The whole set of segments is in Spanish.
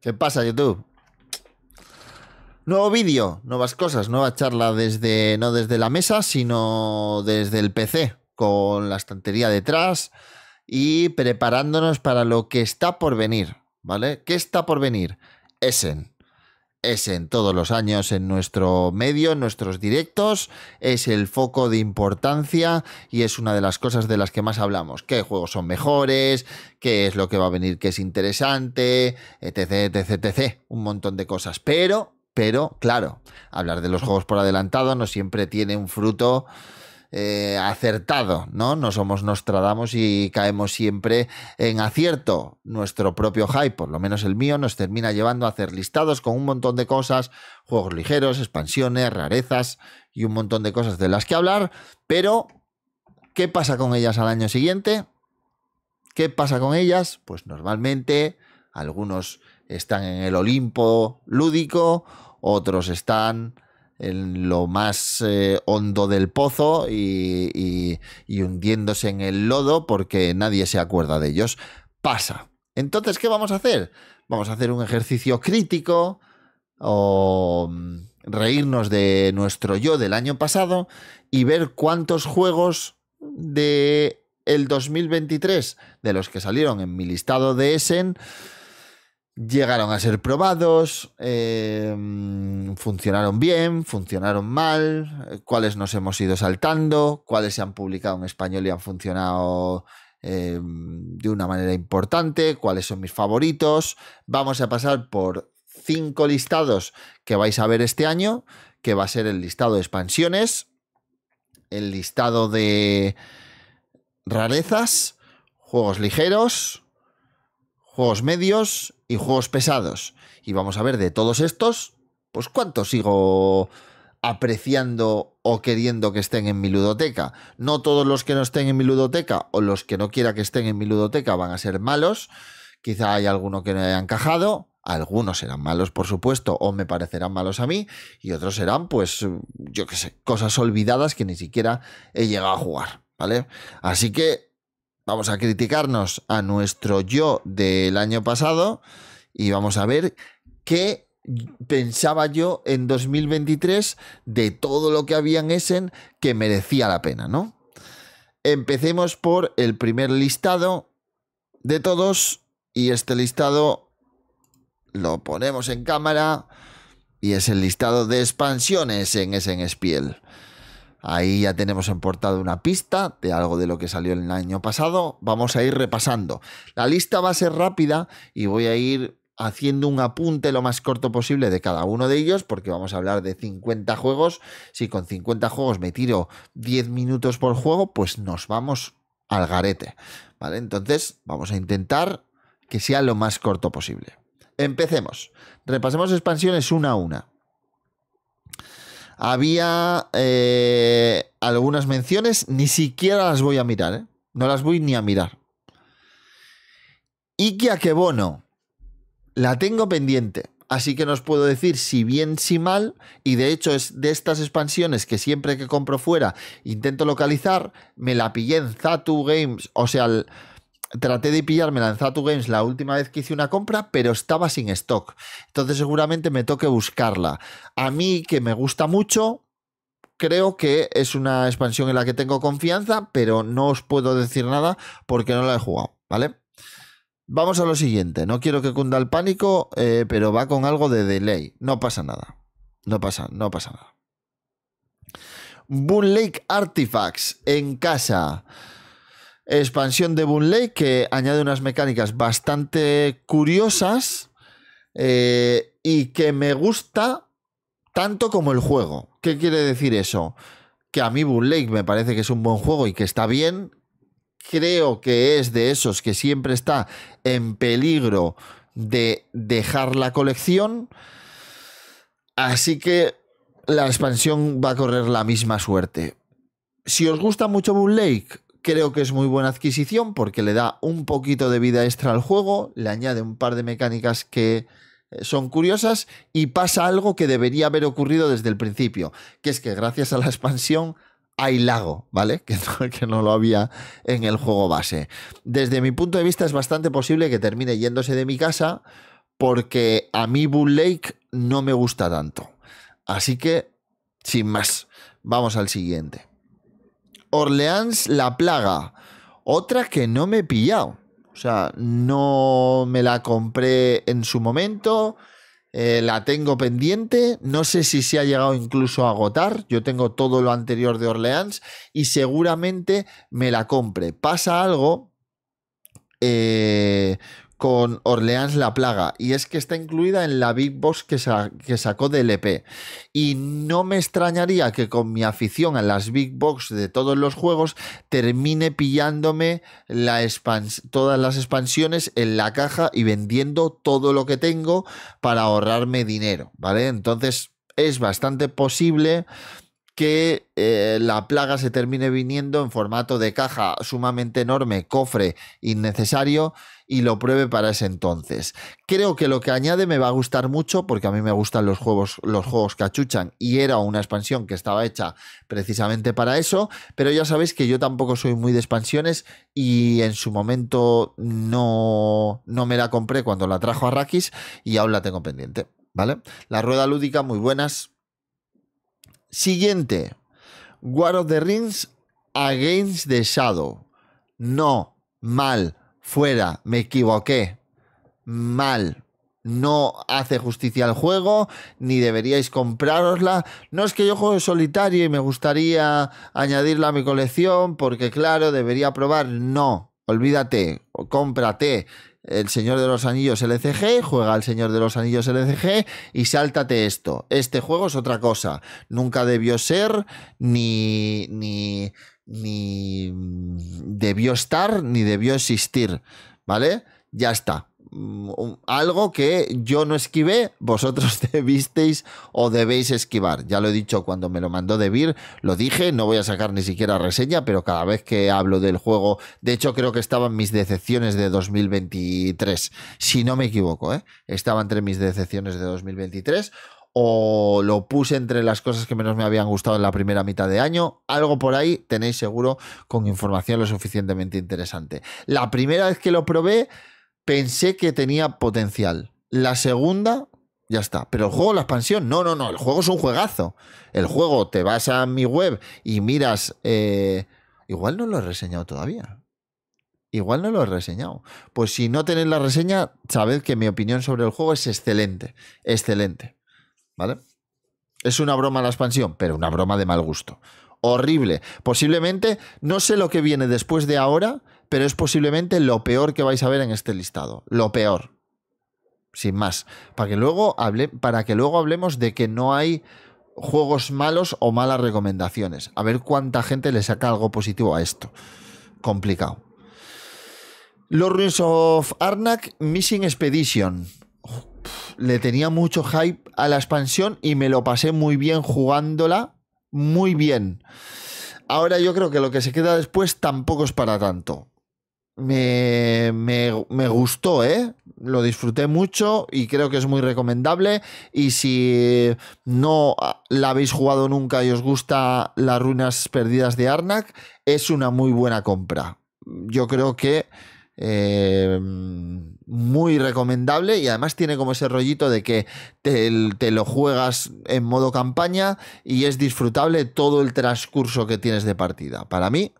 ¿Qué pasa, YouTube? Nuevo vídeo, nuevas cosas, nueva charla desde no desde la mesa, sino desde el PC, con la estantería detrás y preparándonos para lo que está por venir, ¿vale? ¿Qué está por venir? Essen es en todos los años en nuestro medio, en nuestros directos, es el foco de importancia y es una de las cosas de las que más hablamos. ¿Qué juegos son mejores? ¿Qué es lo que va a venir que es interesante? Etc, etc, etc. Un montón de cosas. Pero, pero, claro, hablar de los juegos por adelantado no siempre tiene un fruto eh, acertado, ¿no? No somos Nostradamus y caemos siempre en acierto. Nuestro propio hype, por lo menos el mío, nos termina llevando a hacer listados con un montón de cosas, juegos ligeros, expansiones, rarezas y un montón de cosas de las que hablar, pero ¿qué pasa con ellas al año siguiente? ¿Qué pasa con ellas? Pues normalmente algunos están en el Olimpo lúdico, otros están en lo más eh, hondo del pozo y, hundiéndose en el lodo porque nadie se acuerda de ellos. Pasa. Entonces, ¿qué vamos a hacer? Vamos a hacer un ejercicio crítico o mm, reírnos de nuestro yo del año pasado y ver cuántos juegos de el 2023 de los que salieron en mi listado de Essen Llegaron a ser probados, em, funcionaron bien, funcionaron mal, eh, cuáles nos hemos ido saltando, cuáles se han publicado en español y han funcionado em, de una manera importante, cuáles son mis favoritos. Vamos a pasar por cinco listados que vais a ver este año, que va a ser el listado de expansiones, el listado de rarezas, juegos ligeros, juegos medios y juegos pesados. Y vamos a ver de todos estos, pues cuántos sigo apreciando o queriendo que estén en mi ludoteca. No todos los que no estén en mi ludoteca o los que no quiera que estén en mi ludoteca van a ser malos. Quizá hay alguno que no haya encajado. Algunos serán malos, por supuesto, o me parecerán malos a mí, y otros serán, pues, yo qué sé, cosas olvidadas que ni siquiera he llegado a jugar, ¿vale? Así que vamos a criticarnos a nuestro yo del año pasado y vamos a ver qué pensaba yo en 2023 de todo lo que había en Essen que merecía la pena, ¿no? Empecemos por el primer listado de todos y este listado lo ponemos en cámara y es el listado de expansiones en Essen Spiel. Ahí ya tenemos en una pista de algo de lo que salió el año pasado. Vamos a ir repasando. La lista va a ser rápida y voy a ir haciendo un apunte lo más corto posible de cada uno de ellos, porque vamos a hablar de 50 juegos. Si con 50 juegos me tiro 10 minutos por juego, pues nos vamos al garete. ¿Vale? Entonces vamos a intentar que sea lo más corto posible. Empecemos. Repasemos expansiones una a una. Había eh, algunas menciones, ni siquiera las voy a mirar, ¿eh? no las voy ni a mirar. qué bono. la tengo pendiente, así que no os puedo decir si bien, si mal, y de hecho es de estas expansiones que siempre que compro fuera intento localizar, me la pillé en Zatu Games, o sea, el, traté de pillarme la Zatu Games la última vez que hice una compra, pero estaba sin stock. Entonces seguramente me toque buscarla. A mí, que me gusta mucho, creo que es una expansión en la que tengo confianza, pero no os puedo decir nada porque no la he jugado, ¿vale? Vamos a lo siguiente. No quiero que cunda el pánico, eh, pero va con algo de delay. No pasa nada. No pasa, no pasa nada. Boon Lake Artifacts en casa expansión de Lake... que añade unas mecánicas bastante curiosas eh, y que me gusta tanto como el juego. ¿Qué quiere decir eso? Que a mí Lake me parece que es un buen juego y que está bien. Creo que es de esos que siempre está en peligro de dejar la colección. Así que la expansión va a correr la misma suerte. Si os gusta mucho Boon Lake, Creo que es muy buena adquisición porque le da un poquito de vida extra al juego, le añade un par de mecánicas que eh, son curiosas y pasa algo que debería haber ocurrido desde el principio, que es que gracias a la expansión hay lago, ¿vale? Que no, que no, lo había en el juego base. Desde mi punto de vista es bastante posible que termine yéndose de mi casa porque a mí Bull Lake no me gusta tanto. Así que, sin más, vamos al siguiente. Orleans La Plaga. Otra que no me he pillado. O sea, no me la compré en su momento. Eh, la tengo pendiente. No sé si se ha llegado incluso a agotar. Yo tengo todo lo anterior de Orleans y seguramente me la compre. Pasa algo eh, con Orleans La Plaga. Y es que está incluida en la Big Box que, que sacó del EP. Y no me extrañaría que con mi afición a las Big Box de todos los juegos termine pillándome todas las expansiones en la caja y vendiendo todo lo que tengo para ahorrarme dinero. ¿Vale? Entonces es bastante posible que eh, la plaga se termine viniendo en formato de caja sumamente enorme, cofre innecesario y lo pruebe para ese entonces. Creo que lo que añade me va a gustar mucho porque a mí me gustan los juegos los juegos que achuchan y era una expansión que estaba hecha precisamente para eso, pero ya sabéis que yo tampoco soy muy de expansiones y en su momento no no me la compré cuando la trajo a y aún la tengo pendiente, ¿vale? La rueda lúdica muy buenas, Siguiente. War of the Rings Against the Shadow. No, mal, fuera, me equivoqué. Mal. No hace justicia al juego, ni deberíais comprarosla. No es que yo juego solitario y me gustaría añadirla a mi colección, porque claro, debería probar. No, olvídate, cómprate el Señor de los Anillos LCG, e juega al Señor de los Anillos LCG e y sáltate esto. Este juego es otra cosa. Nunca debió ser ni, ni, ni debió estar ni debió existir. ¿Vale? Ya está. Mm, algo que yo no esquivé, vosotros debisteis o debéis esquivar. Ya lo he dicho cuando me lo mandó Debir, lo dije, no voy a sacar ni siquiera reseña, pero cada vez que hablo del juego, de hecho creo que estaban mis decepciones de 2023, si no me equivoco, ¿eh? estaba entre mis decepciones de 2023 o lo puse entre las cosas que menos me habían gustado en la primera mitad de año. Algo por ahí tenéis seguro con información lo suficientemente interesante. La primera vez que lo probé pensé que tenía potencial. La segunda, ya está. Pero el juego, la expansión, no, no, no. El juego es un juegazo. El juego, te vas a mi web y miras. Eh, igual no lo he reseñado todavía. Igual no lo he reseñado. Pues si no tenéis la reseña, sabed que mi opinión sobre el juego es excelente. Excelente. ¿Vale? Es una broma la expansión, pero una broma de mal gusto. Horrible. Posiblemente, no sé lo que viene después de ahora, pero es posiblemente lo peor que vais a ver en este listado. Lo peor. Sin más. Para que luego, hable, para que luego hablemos de que no hay juegos malos o malas recomendaciones. A ver cuánta gente le saca algo positivo a esto. Complicado. Los Ruins of Arnak Missing Expedition. le tenía mucho hype a la expansión y me lo pasé muy bien jugándola. Muy bien. Ahora yo creo que lo que se queda después tampoco es para tanto me, gustó, ¿eh? Lo disfruté mucho y creo que es muy recomendable. Y si no la habéis jugado nunca y os gusta las ruinas perdidas de Arnak, es una muy buena compra. Yo creo que eh, muy recomendable y además tiene como ese rollito de que te lo juegas en modo campaña y es disfrutable todo el transcurso que tienes de partida. Para mí,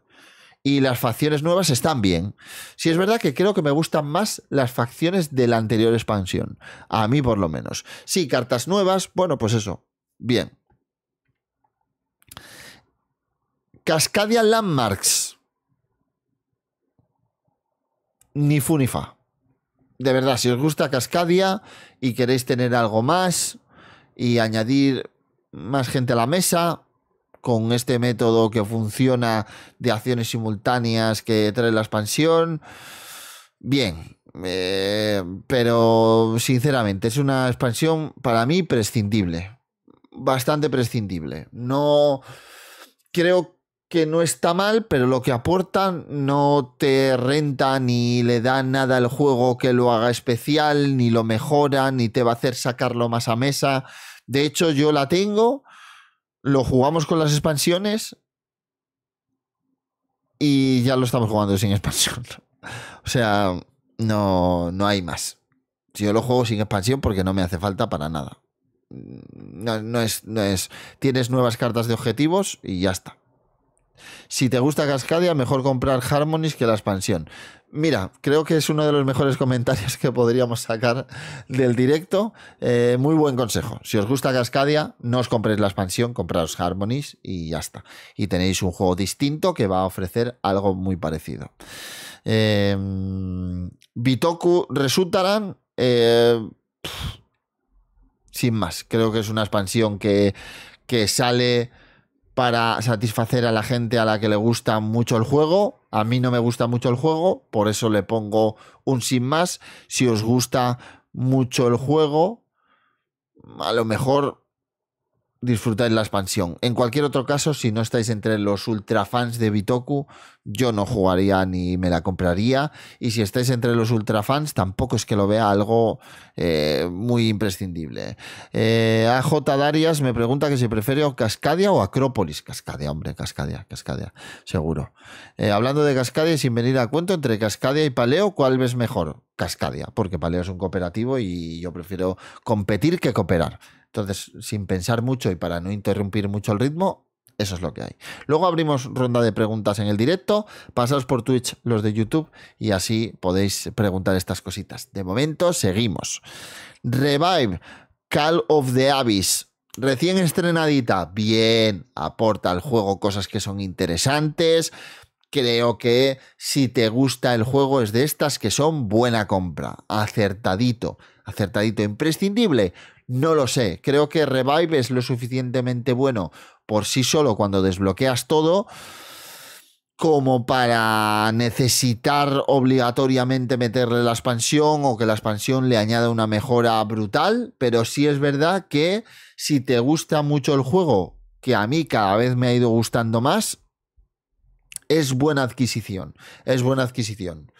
y las facciones nuevas están bien. Si es verdad que creo que me gustan más las facciones de la anterior expansión, a mí por lo menos. Sí, cartas nuevas, bueno, pues eso, bien. Cascadia Landmarks. Ni Funifa. De verdad, si os gusta Cascadia y queréis tener algo más y añadir más gente a la mesa, con este método que funciona de acciones simultáneas que trae la expansión. Bien, eh, pero sinceramente es una expansión para mí prescindible. Bastante prescindible. No creo que no está mal, pero lo que aporta no te renta ni le da nada al juego que lo haga especial, ni lo mejora, ni te va a hacer sacarlo más a mesa. De hecho, yo la tengo lo jugamos con las expansiones y ya lo estamos jugando sin expansión. o sea, no, no hay más. Yo lo juego sin expansión porque no me hace falta para nada. No, es, no es. Tienes nuevas cartas de objetivos y ya está. Si te gusta Cascadia, mejor comprar Harmonies que la expansión. Mira, creo que es uno de los mejores comentarios que podríamos sacar del directo. Eh, muy buen consejo. Si os gusta Cascadia, no os compréis la expansión, compraos Harmonies y ya está. Y tenéis un juego distinto que va a ofrecer algo muy parecido. Em, Bitoku Resultarán. Eh, sin más, creo que es una expansión que sale para satisfacer a la gente a la que le gusta mucho el juego. A mí no me gusta mucho el juego, por eso le pongo un sin más. Si os gusta mucho el juego, a lo mejor disfrutáis la expansión. En cualquier otro caso, si no estáis entre los ultra fans de Bitoku, yo no jugaría ni me la compraría. Y si estáis entre los ultrafans, tampoco es que lo vea algo eh, muy imprescindible. Eh, AJ Darias me pregunta que si prefiero Cascadia o Acrópolis. Cascadia, hombre, Cascadia, Cascadia, seguro. Eh, hablando de Cascadia, sin venir a cuento, entre Cascadia y Paleo, ¿cuál ves mejor? Cascadia, porque Paleo es un cooperativo y yo prefiero competir que cooperar. Entonces, sin pensar mucho y para no interrumpir mucho el ritmo, eso es lo que hay. Luego abrimos ronda de preguntas en el directo. Pasaos por Twitch los de YouTube y así podéis preguntar estas cositas. De momento, seguimos. Revive, Call of the Abyss. Recién estrenadita, bien, aporta al juego cosas que son interesantes. Creo que si te gusta el juego es de estas que son buena compra, acertadito, acertadito, imprescindible. No lo sé, creo que Revive es lo suficientemente bueno por sí solo cuando desbloqueas todo como para necesitar obligatoriamente meterle la expansión o que la expansión le añada una mejora brutal, pero sí es verdad que si te gusta mucho el juego, que a mí cada vez me ha ido gustando más, es buena adquisición, es buena adquisición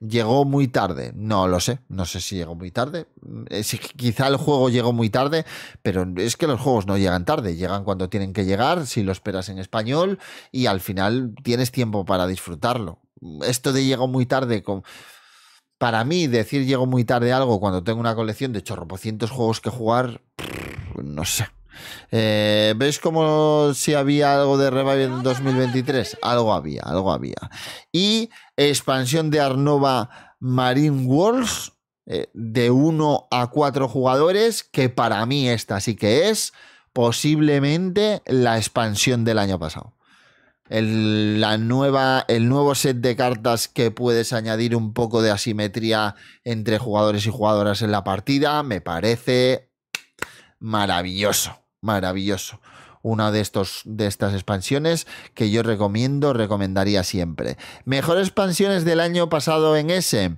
llegó muy tarde. No lo sé, no sé si llegó muy tarde. Eh, quizá el juego llegó muy tarde, pero es que los juegos no llegan tarde, llegan cuando tienen que llegar, si lo esperas en español y al final tienes tiempo para disfrutarlo. Esto de llegó muy tarde con... Para mí, decir llegó muy tarde algo cuando tengo una colección de chorropocientos juegos que jugar, no sé. Eh, ¿Ves como si había algo de Revival en 2023? Algo había, algo había. Y expansión de Arnova Marine Worlds eh, de 1 a 4 jugadores, que para mí esta sí que es posiblemente la expansión del año pasado. la nueva, el nuevo set de cartas que puedes añadir un poco de asimetría entre jugadores y jugadoras en la partida me parece maravilloso maravilloso. Una de, estos, de estas expansiones que yo recomiendo, recomendaría siempre. Mejor expansiones del año pasado en ese.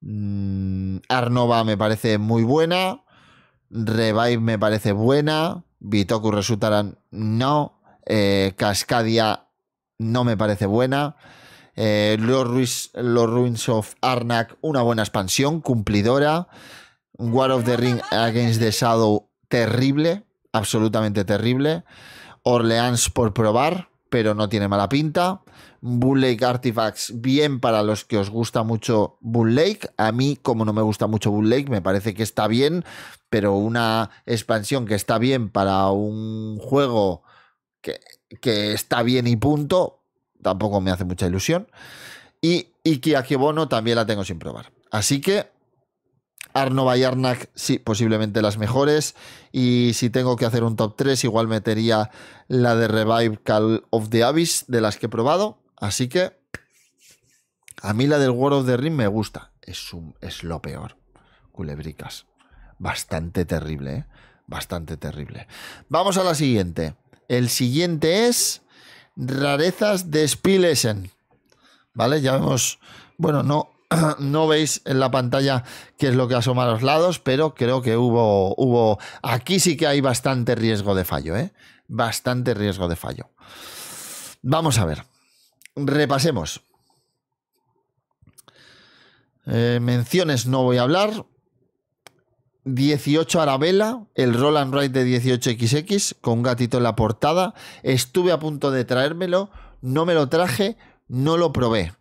Mm, Arnova me parece muy buena. Revive me parece buena. Bitoku resultarán no. Eh, Cascadia no me parece buena. Eh, los, los, Ruins of Arnak, una buena expansión, cumplidora. War of the Ring Against the Shadow, terrible absolutamente terrible. Orleans por probar, pero no tiene mala pinta. Bull Lake Artifacts, bien para los que os gusta mucho Bull Lake. A mí, como no me gusta mucho Bull Lake, me parece que está bien, pero una expansión que está bien para un juego que, que está bien y punto, tampoco me hace mucha ilusión. Y Ikiaki Bono también la tengo sin probar. Así que Arnova y Arnak, sí, posiblemente las mejores. Y si tengo que hacer un top 3, igual metería la de Revive Call of the Abyss, de las que he probado. Así que a mí la del World of the Ring me gusta. Es, es lo peor. Culebricas. Bastante terrible, ¿eh? Bastante terrible. Vamos a la siguiente. El siguiente es Rarezas de Spilesen. ¿Vale? Ya vemos. Bueno, no, no veis en la pantalla qué es lo que asoma a los lados, pero creo que hubo, hubo, aquí sí que hay bastante riesgo de fallo, ¿eh? Bastante riesgo de fallo. Vamos a ver, repasemos. Eh, menciones no voy a hablar. 18 Arabella, el Roland Wright de 18XX, con un gatito en la portada. Estuve a punto de traérmelo, no me lo traje, no lo probé.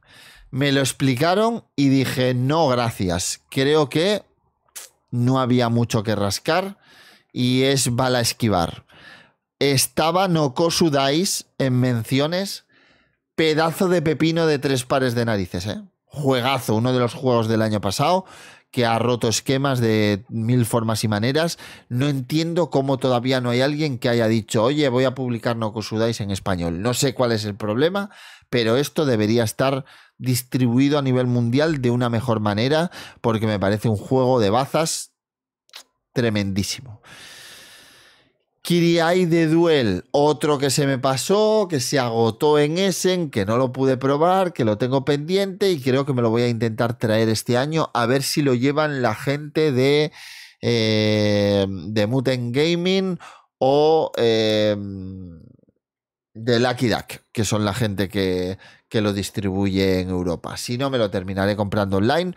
Me lo explicaron y dije, no, gracias. Creo que no había mucho que rascar y es bala esquivar. Estaba Nokosu en menciones, pedazo de pepino de tres pares de narices, ¿eh? Juegazo, uno de los juegos del año pasado que ha roto esquemas de mil formas y maneras. No entiendo cómo todavía no hay alguien que haya dicho, oye, voy a publicar Nokosudais en español. No sé cuál es el problema, pero esto debería estar distribuido a nivel mundial de una mejor manera, porque me parece un juego de bazas tremendísimo. Kiriai de Duel, otro que se me pasó, que se agotó en Essen, que no lo pude probar, que lo tengo pendiente y creo que me lo voy a intentar traer este año a ver si lo llevan la gente de, eh, de Muten Gaming o eh, de Lucky Duck, que son la gente que, que lo distribuye en Europa. Si no, me lo terminaré comprando online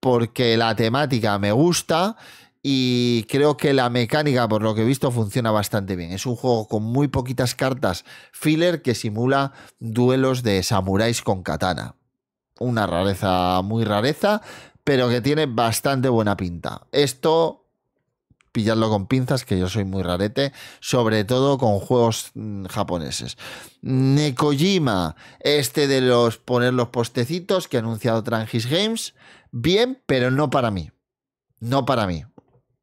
porque la temática me gusta y creo que la mecánica, por lo que he visto, funciona bastante bien. Es un juego con muy poquitas cartas filler que simula duelos de samuráis con katana. Una rareza muy rareza, pero que tiene bastante buena pinta. Esto pillarlo con pinzas, que yo soy muy rarete, sobre todo con juegos mm, japoneses. Nekojima, este de los poner los postecitos que ha anunciado Trangis Games, bien, pero no para mí. No para mí.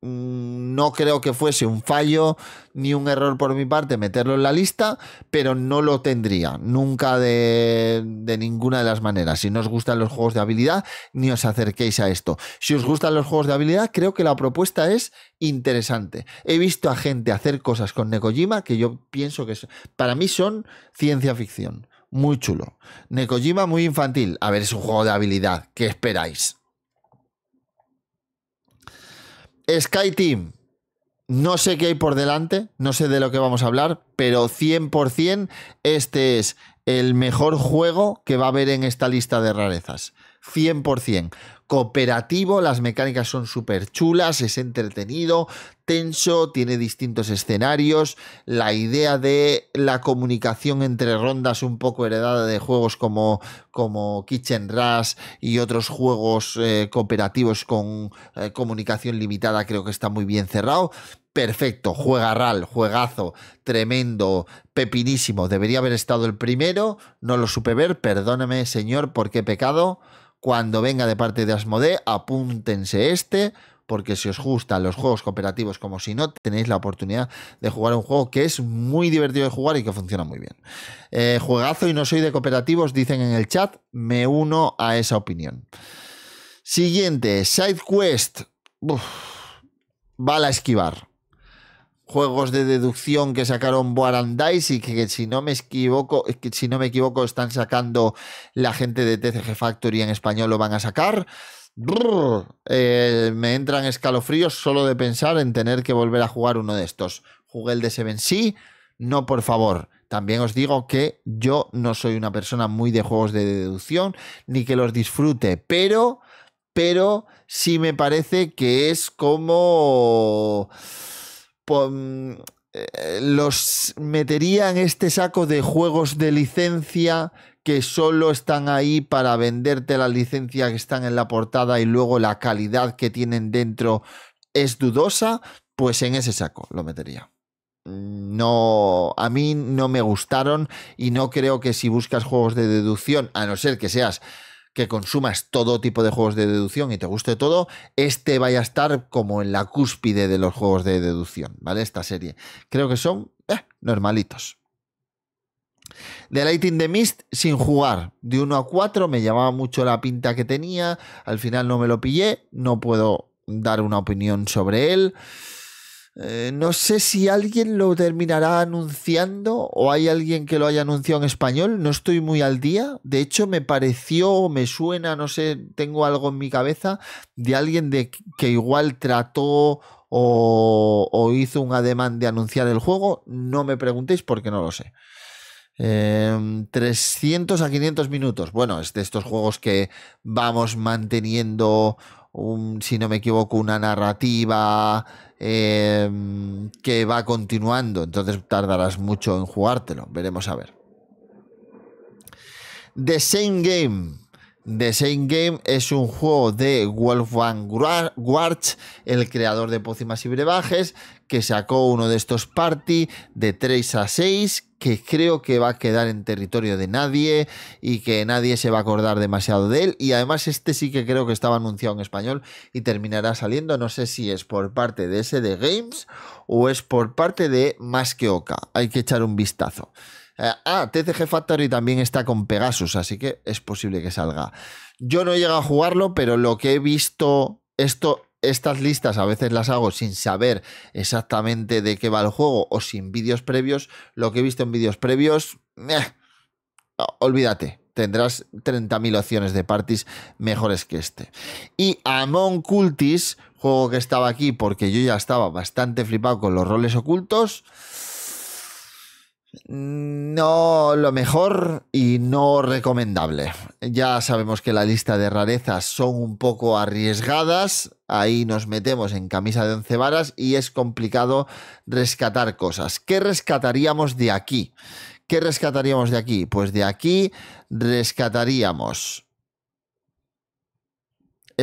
Mm, no creo que fuese un fallo ni un error por mi parte meterlo en la lista, pero no lo tendría nunca de, ninguna de las maneras. Si no os gustan los juegos de habilidad, ni os acerquéis a esto. Si os gustan los juegos de habilidad, creo que la propuesta es interesante. He visto a gente hacer cosas con Nekojima que yo pienso que para mí son ciencia ficción. Muy chulo. Nekojima muy infantil. A ver, es un juego de habilidad. ¿Qué esperáis? Sky Team. No sé qué hay por delante, no sé de lo que vamos a hablar, pero 100% este es el mejor juego que va a haber en esta lista de rarezas. 100%. Cooperativo, las mecánicas son súper chulas, es entretenido, tenso, tiene distintos escenarios. La idea de la comunicación entre rondas, un poco heredada de juegos como, como Kitchen Rush y otros juegos eh, cooperativos con eh, comunicación limitada, creo que está muy bien cerrado perfecto, juega RAL, juegazo, tremendo, pepinísimo. Debería haber estado el primero, no lo supe ver, perdóname señor, porque pecado cuando venga de parte de Asmodee, apúntense este, porque si os gustan los juegos cooperativos como si no, tenéis la oportunidad de jugar un juego que es muy divertido de jugar y que funciona muy bien. Eh, juegazo y no soy de cooperativos, dicen en el chat, me uno a esa opinión. Siguiente, Side Quest. a esquivar juegos de deducción que sacaron Dice y que, si no me equivoco, si no me equivoco, están sacando la gente de TCG Factory en español lo van a sacar. Eh, me entran escalofríos solo de pensar en tener que volver a jugar uno de estos. Jugué el de Seven sí, no por favor. También os digo que yo no soy una persona muy de juegos de deducción ni que los disfrute, pero pero sí me parece que es como eh, los metería en este saco de juegos de licencia que solo están ahí para venderte la licencia que están en la portada y luego la calidad que tienen dentro es dudosa, pues en ese saco lo metería. No, a mí no me gustaron y no creo que si buscas juegos de deducción, a no ser que seas que consumas todo tipo de juegos de deducción y te guste todo, este vaya a estar como en la cúspide de los juegos de deducción, ¿vale? Esta serie. Creo que son eh, normalitos. The Lighting the Mist sin jugar, de 1 a 4, me llamaba mucho la pinta que tenía, al final no me lo pillé, no puedo dar una opinión sobre él. Eh, no sé si alguien lo terminará anunciando o hay alguien que lo haya anunciado en español. No estoy muy al día. De hecho, me pareció, me suena, no sé, tengo algo en mi cabeza de alguien de, que igual trató o, hizo un ademán de anunciar el juego. No me preguntéis porque no lo sé. 300 em, a 500 minutos. Bueno, es de estos juegos que vamos manteniendo, si no me equivoco, una narrativa Em, que va continuando, entonces tardarás mucho en jugártelo, veremos a ver. The Same Game, The Same Game es un juego de Wolfgang Warch, el creador de Pócimas y Brebajes, que sacó uno de estos party de 3 a 6, que creo que va a quedar en territorio de nadie y que nadie se va a acordar demasiado de él. Y además este sí que creo que estaba anunciado en español y terminará saliendo, no sé si es por parte de SD Games o es por parte de Más que Oca. Hay que echar un vistazo. Eh, ah, TCG Factory también está con Pegasus, así que es posible que salga. Yo no he llegado a jugarlo, pero lo que he visto, esto, estas listas a veces las hago sin saber exactamente de qué va el juego o sin vídeos previos. Lo que he visto en vídeos previos, eh, olvídate, tendrás 30.000 opciones de parties mejores que este. Y Among Cultis, juego que estaba aquí porque yo ya estaba bastante flipado con los roles ocultos no lo mejor y no recomendable. Ya sabemos que la lista de rarezas son un poco arriesgadas, ahí nos metemos en camisa de once varas y es complicado rescatar cosas. ¿Qué rescataríamos de aquí? ¿Qué rescataríamos de aquí? Pues de aquí rescataríamos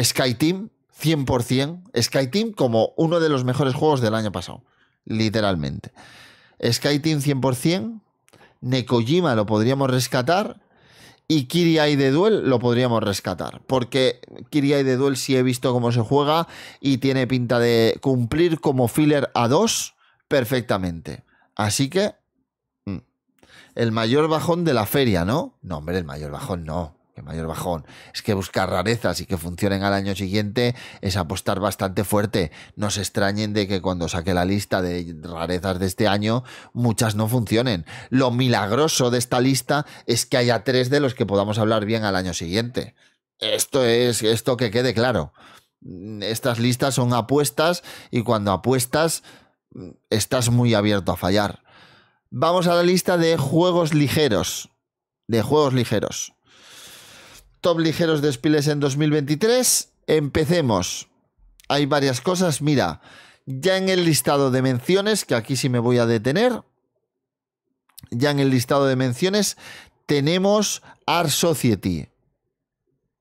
SkyTeam 100%, SkyTeam como uno de los mejores juegos del año pasado, literalmente. SkyTeam 100%, Nekojima lo podríamos rescatar y Kiriai de Duel lo podríamos rescatar. Porque Kiriai de Duel sí he visto cómo se juega y tiene pinta de cumplir como filler a 2 perfectamente. Así que... Mm, el mayor bajón de la feria, ¿no? No, hombre, el mayor bajón no mayor bajón. Es que buscar rarezas y que funcionen al año siguiente es apostar bastante fuerte. No se extrañen de que cuando saque la lista de rarezas de este año, muchas no funcionen. Lo milagroso de esta lista es que haya tres de los que podamos hablar bien al año siguiente. Esto es, esto que quede claro. Estas listas son apuestas y cuando apuestas estás muy abierto a fallar. Vamos a la lista de juegos ligeros. De juegos ligeros top ligeros de en 2023. Empecemos. Hay varias cosas. Mira, ya en el listado de menciones, que aquí sí me voy a detener, ya en el listado de menciones tenemos Ar Society.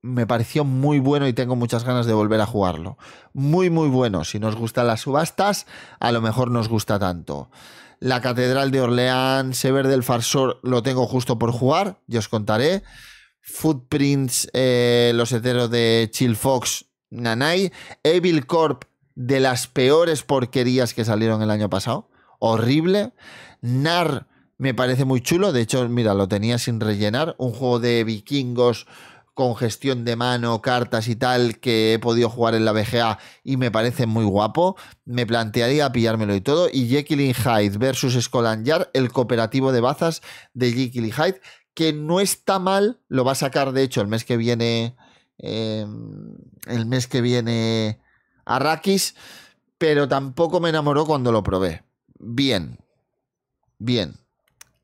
Me pareció muy bueno y tengo muchas ganas de volver a jugarlo. Muy, muy bueno. Si nos gustan las subastas, a lo mejor nos gusta tanto. La Catedral de Orleans, Sever del Farsor, lo tengo justo por jugar, y os contaré. Footprints, eh, los heteros de Chill Fox, Nanai, Evil Corp, de las peores porquerías que salieron el año pasado, horrible, Nar, me parece muy chulo, de hecho, mira, lo tenía sin rellenar, un juego de vikingos con gestión de mano, cartas y tal que he podido jugar en la BGA y me parece muy guapo, me plantearía pillármelo y todo. Y Jekyll y Hyde versus and Yard, el cooperativo de bazas de Jekyll y Hyde, que no está mal, lo va a sacar de hecho el mes que viene, em, el mes que viene Arrakis, pero tampoco me enamoró cuando lo probé. Bien, bien.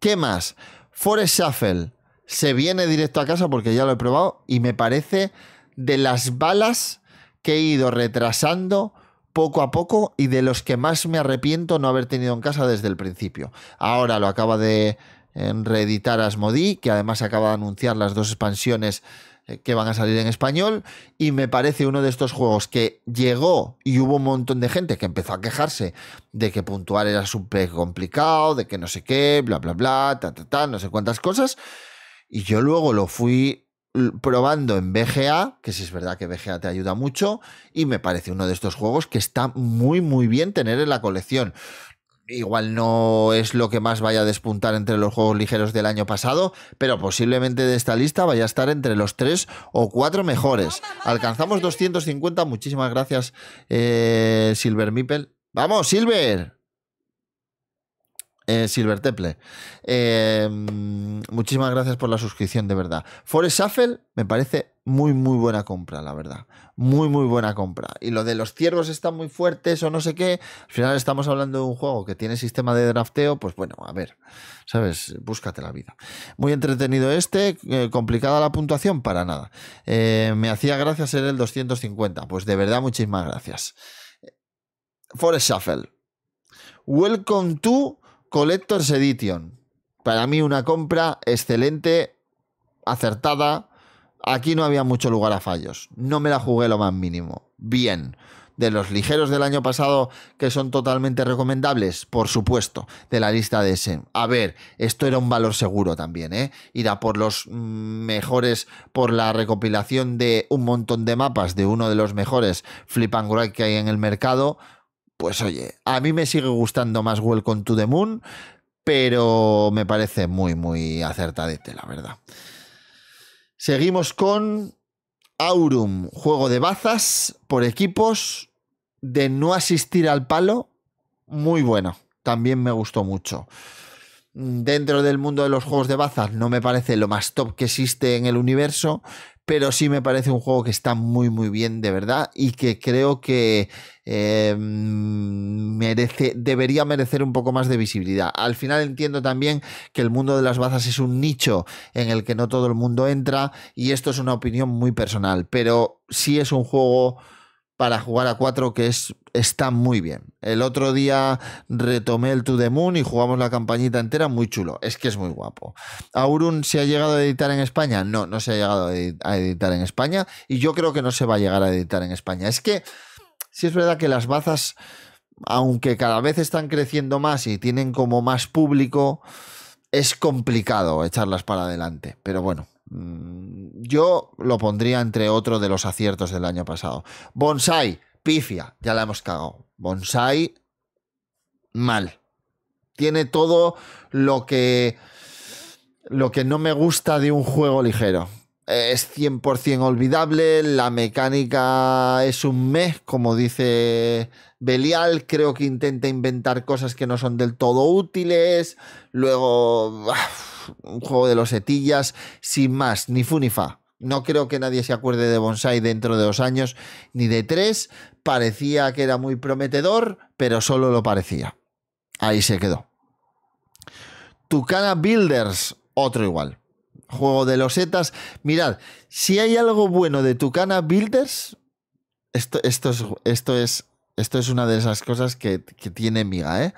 ¿Qué más? Forest Shuffle se viene directo a casa porque ya lo he probado y me parece de las balas que he ido retrasando poco a poco y de los que más me arrepiento no haber tenido en casa desde el principio. Ahora lo acaba de en reeditar Asmodi, que además acaba de anunciar las dos expansiones eh, que van a salir en español y me parece uno de estos juegos que llegó y hubo un montón de gente que empezó a quejarse de que puntuar era súper complicado, de que no sé qué, bla, bla, bla, ta, ta, no sé cuántas cosas. Y yo luego lo fui probando en BGA, que si es verdad que BGA te ayuda mucho, y me parece uno de estos juegos que está muy, muy bien tener en la colección igual no es lo que más vaya a despuntar entre los juegos ligeros del año pasado, pero posiblemente de esta lista vaya a estar entre los tres o cuatro mejores. Alcanzamos 250, muchísimas gracias eh, Silver Mipel. Vamos, Silver. Eh, Silver Teple. Em, muchísimas gracias por la suscripción, de verdad. Forest Shuffle me parece muy, muy buena compra, la verdad. Muy, muy buena compra. Y lo de los ciervos están muy fuertes o no sé qué. Al final estamos hablando de un juego que tiene sistema de drafteo. Pues bueno, a ver, ¿sabes? Búscate la vida. Muy entretenido este. Eh, complicada la puntuación, para nada. Eh, me hacía gracia ser el 250. Pues de verdad, muchísimas gracias. Forest Shuffle. Welcome to Collector's Edition. Para mí una compra excelente, acertada. Aquí no había mucho lugar a fallos. No me la jugué lo más mínimo. Bien. De los ligeros del año pasado que son totalmente recomendables, por supuesto, de la lista de ese. A ver, esto era un valor seguro también, ¿eh? Ir por los mm, mejores, por la recopilación de un montón de mapas de uno de los mejores flip and que hay en el mercado pues oye, a mí me sigue gustando más Welcome to the Moon, pero me parece muy, muy acertadete, la verdad. Seguimos con Aurum, juego de bazas por equipos, de no asistir al palo, muy bueno, también me gustó mucho. Dentro del mundo de los juegos de bazas no me parece lo más top que existe en el universo, pero sí me parece un juego que está muy muy bien de verdad y que creo que em, merece, debería merecer un poco más de visibilidad. Al final entiendo también que el mundo de las bazas es un nicho en el que no todo el mundo entra y esto es una opinión muy personal, pero sí es un juego para jugar a 4 que es, está muy bien. El otro día retomé el To The Moon y jugamos la campañita entera, muy chulo, es que es muy guapo. ¿Aurun se ha llegado a editar en España? No, no se ha llegado a editar en España y yo creo que no se va a llegar a editar en España. Es que si es verdad que las bazas, aunque cada vez están creciendo más y tienen como más público, es complicado echarlas para adelante, pero bueno. Mm, yo lo pondría entre otro de los aciertos del año pasado. Bonsai, pifia, ya la hemos cagado. Bonsai, mal. Tiene todo lo que. Lo que no me gusta de un juego ligero. Es 100% olvidable, la mecánica es un mes, como dice Belial, creo que intenta inventar cosas que no son del todo útiles, luego un juego de los setillas sin más, ni Funifa. ni fa. No creo que nadie se acuerde de Bonsai dentro de dos años, ni de tres. Parecía que era muy prometedor, pero solo lo parecía. Ahí se quedó. Tucana Builders, otro igual. Juego de los setas. Mirad, si hay algo bueno de Tucana Builders, esto, esto, es, esto, es, esto es una de esas cosas que, que tiene miga, ¿eh?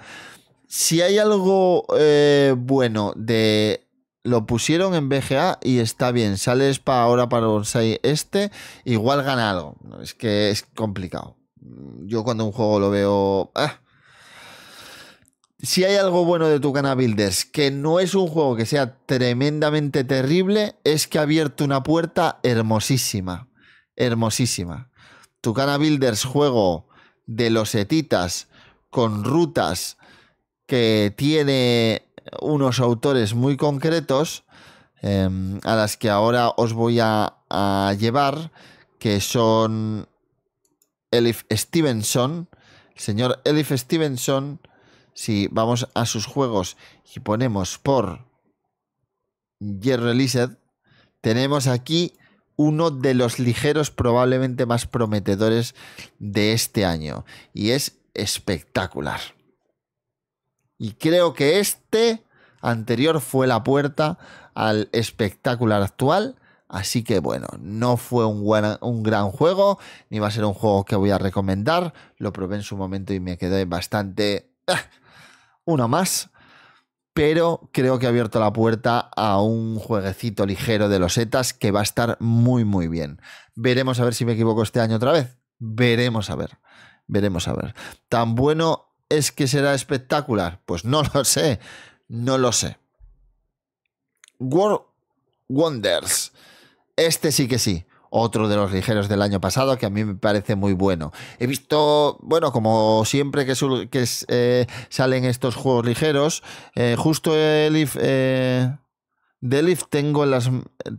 si hay algo eh, bueno de lo pusieron en BGA y está bien. Sales para ahora para Bonsai este, igual gana algo. Es que es complicado. Mm, yo cuando un juego lo veo. Ah. Si hay algo bueno de Tucana Builders, que no es un juego que sea tremendamente terrible, es que ha abierto una puerta hermosísima. Hermosísima. Tucana Builders, juego de los etitas con rutas que tiene unos autores muy concretos em, a las que ahora os voy a, llevar, que son Elif Stevenson. El señor Elif Stevenson, si vamos a sus juegos y ponemos por Jerry Lizard, tenemos aquí uno de los ligeros probablemente más prometedores de este año. Y es espectacular. Y creo que este anterior fue la puerta al espectacular actual. Así que bueno, no fue un, un, gran juego, ni va a ser un juego que voy a recomendar. Lo probé en su momento y me quedé bastante... Ah, uno más. Pero creo que ha abierto la puerta a un jueguecito ligero de los Zetas que va a estar muy muy bien. Veremos a ver si me equivoco este año otra vez. Veremos a ver. Veremos a ver. Tan bueno es que será espectacular. Pues no lo sé, no lo sé. World Wonders. Este sí que sí. Otro de los ligeros del año pasado que a mí me parece muy bueno. He visto, bueno, como siempre que, eh, salen estos juegos ligeros, eh, justo el eh, tengo en las,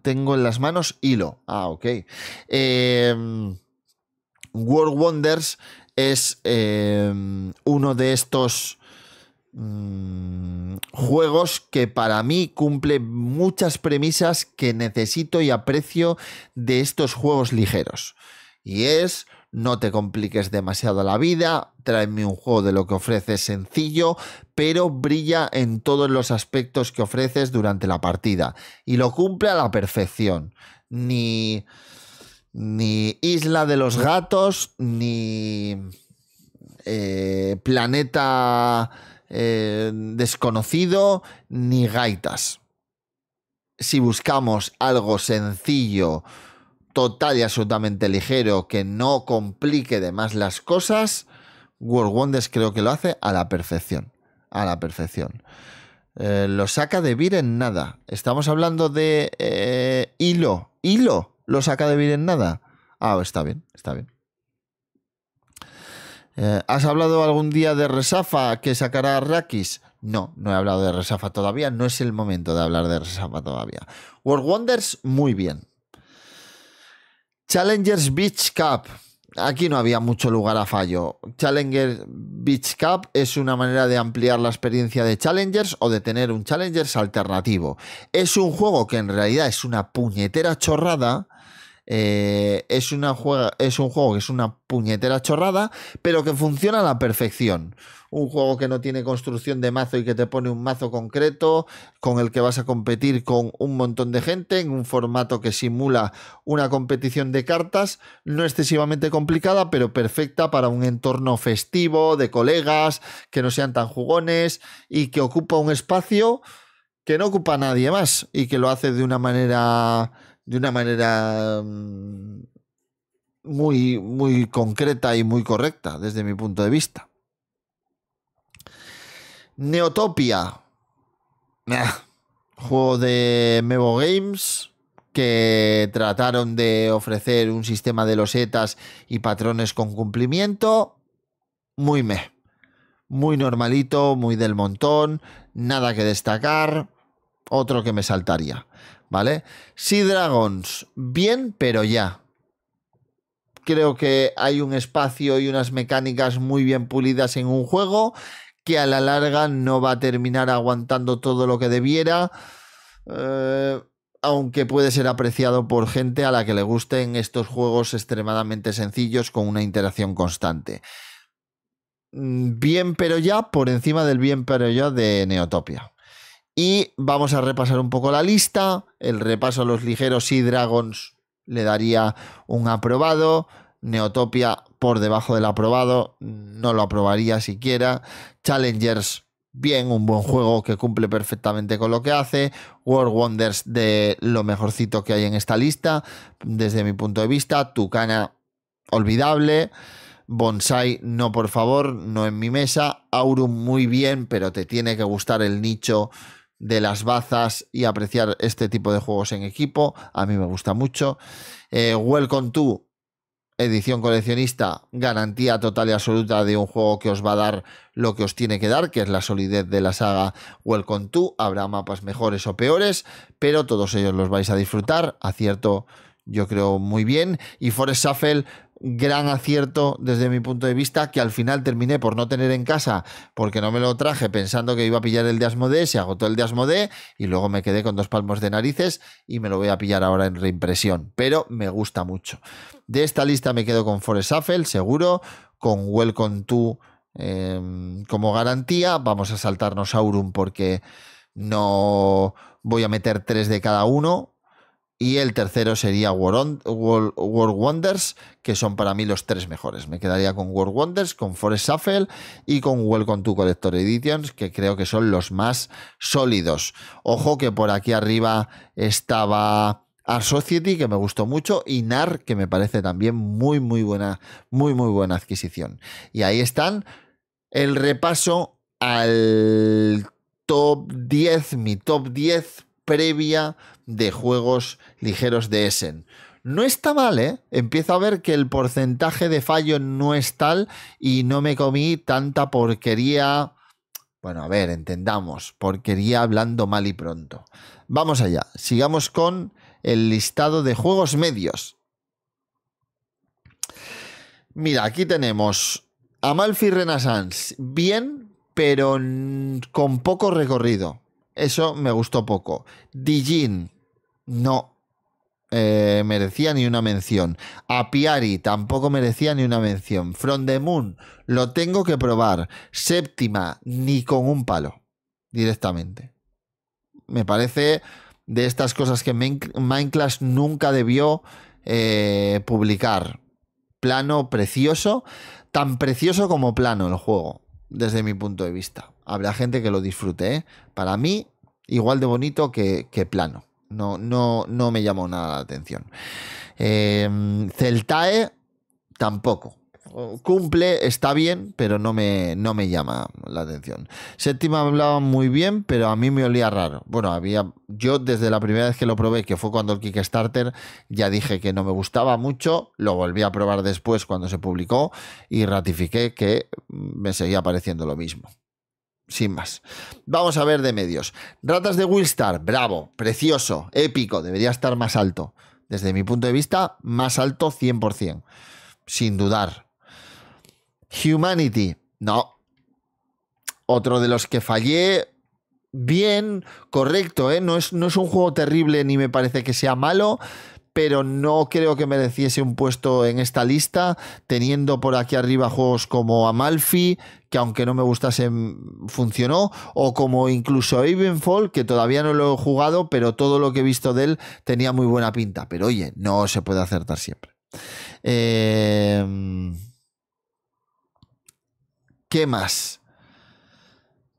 tengo en las manos hilo. Ah, ok. World Wonders es eh, uno de estos mm, juegos que para mí cumple muchas premisas que necesito y aprecio de estos juegos ligeros. Y es, no te compliques demasiado la vida, tráeme un juego de lo que ofreces sencillo, pero brilla en todos los aspectos que ofreces durante la partida. Y lo cumple a la perfección. Ni ni Isla de los Gatos, ni eh, Planeta eh, Desconocido, ni Gaitas. Si buscamos algo sencillo, total y absolutamente ligero, que no complique de más las cosas, World Wonders creo que lo hace a la perfección. A la perfección. Eh, lo saca de vir en nada. Estamos hablando de hilo. Hilo lo saca de vivir en nada. Ah, pues está bien, está bien. Eh, ¿Has hablado algún día de Resafa que sacará Rakis? No, no he hablado de Resafa todavía. No es el momento de hablar de Resafa todavía. World Wonders, muy bien. Challengers Beach Cup. Aquí no había mucho lugar a fallo. ...Challengers Beach Cup es una manera de ampliar la experiencia de Challengers o de tener un Challengers alternativo. Es un juego que en realidad es una puñetera chorrada eh, es, una es un juego que es una puñetera chorrada, pero que funciona a la perfección. Un juego que no tiene construcción de mazo y que te pone un mazo concreto con el que vas a competir con un montón de gente en un formato que simula una competición de cartas, no excesivamente complicada, pero perfecta para un entorno festivo, de colegas, que no sean tan jugones y que ocupa un espacio que no ocupa nadie más y que lo hace de una manera de una manera mm, muy, muy concreta y muy correcta desde mi punto de vista. Neotopia. Ah, juego de Mevo Games que trataron de ofrecer un sistema de losetas y patrones con cumplimiento. Muy meh. Muy normalito, muy del montón. Nada que destacar. Otro que me saltaría. ¿vale? Sea Dragons, bien, pero ya. Creo que hay un espacio y unas mecánicas muy bien pulidas en un juego que a la larga no va a terminar aguantando todo lo que debiera. Eh, aunque puede ser apreciado por gente a la que le gusten estos juegos extremadamente sencillos con una interacción constante. Mm, bien pero ya por encima del bien pero ya de Neotopia. Y vamos a repasar un poco la lista. El repaso a los ligeros y Dragons le daría un aprobado. Neotopia por debajo del aprobado, no lo aprobaría siquiera. Challengers, bien, un buen juego que cumple perfectamente con lo que hace. World Wonders de lo mejorcito que hay en esta lista, desde mi punto de vista. Tucana, olvidable. Bonsai, no por favor, no en mi mesa. Aurum, muy bien, pero te tiene que gustar el nicho de las bazas y apreciar este tipo de juegos en equipo. A mí me gusta mucho. Eh, Welcome to, edición coleccionista, garantía total y absoluta de un juego que os va a dar lo que os tiene que dar, que es la solidez de la saga Welcome to. Habrá mapas mejores o peores, pero todos ellos los vais a disfrutar. Acierto yo creo muy bien. Y Forest Shuffle, gran acierto desde mi punto de vista que al final terminé por no tener en casa porque no me lo traje pensando que iba a pillar el de Asmodee, se agotó el de Asmodee y luego me quedé con dos palmos de narices y me lo voy a pillar ahora en reimpresión, pero me gusta mucho. De esta lista me quedo con Forest Apple, seguro, con Welcome 2 em, como garantía, vamos a saltarnos Aurum porque no voy a meter tres de cada uno, y el tercero sería World, Wonders, que son para mí los tres mejores. Me quedaría con World Wonders, con Forest Shuffle y con Welcome to Collector Editions, que creo que son los más sólidos. Ojo que por aquí arriba estaba Art Society, que me gustó mucho, y NAR, que me parece también muy, muy buena, muy, muy buena adquisición. Y ahí están el repaso al top 10, mi top 10 previa de juegos ligeros de Essen. No está mal, ¿eh? Empiezo a ver que el porcentaje de fallo no es tal y no me comí tanta porquería. Bueno, a ver, entendamos, porquería hablando mal y pronto. Vamos allá, sigamos con el listado de juegos medios. Mira, aquí tenemos Amalfi Renaissance, bien, pero con poco recorrido. Eso me gustó poco. Dijin, no eh, merecía ni una mención. Apiari tampoco merecía ni una mención. From the Moon, lo tengo que probar. Séptima, ni con un palo. Directamente. Me parece de estas cosas que Minecraft nunca debió eh, publicar. Plano precioso, tan precioso como plano el juego, desde mi punto de vista habrá gente que lo disfrute. ¿eh? Para mí, igual de bonito que, plano. No, no, no me llamó nada la atención. Em, Celtae tampoco. Cumple, está bien, pero no me, no me llama la atención. Séptima hablaba muy bien, pero a mí me olía raro. Bueno, había. Yo desde la primera vez que lo probé, que fue cuando el Kickstarter, ya dije que no me gustaba mucho. Lo volví a probar después cuando se publicó y ratifiqué que me seguía pareciendo lo mismo sin más. Vamos a ver de medios. Ratas de Willstar, bravo, precioso, épico, debería estar más alto. Desde mi punto de vista, más alto 100%, sin dudar. Humanity, no. Otro de los que fallé, bien, correcto, ¿eh? no, es, no es un juego terrible ni me parece que sea malo, pero no creo que mereciese un puesto en esta lista, teniendo por aquí arriba juegos como Amalfi, que aunque no me gustase mm, funcionó, o como incluso Evenfall, que todavía no lo he jugado, pero todo lo que he visto de él tenía muy buena pinta, pero oye, no se puede acertar siempre. Em, ¿Qué más?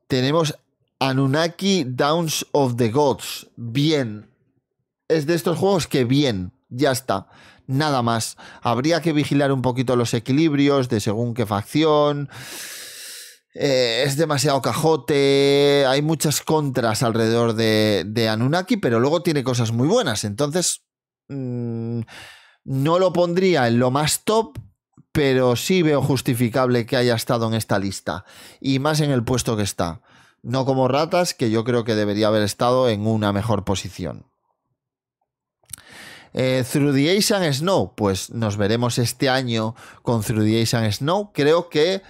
Tenemos Anunnaki Downs of the Gods. Bien, es de estos juegos que bien, ya está. Nada más. Habría que vigilar un poquito los equilibrios de según qué facción. Eh, es demasiado cajote. Hay muchas contras alrededor de, Anunnaki, pero luego tiene cosas muy buenas. Entonces, mm, no lo pondría en lo más top, pero sí veo justificable que haya estado en esta lista. Y más en el puesto que está. No como ratas, que yo creo que debería haber estado en una mejor posición. Eh, Through the Ace Snow, pues nos veremos este año con Through the Ace and Snow. Creo que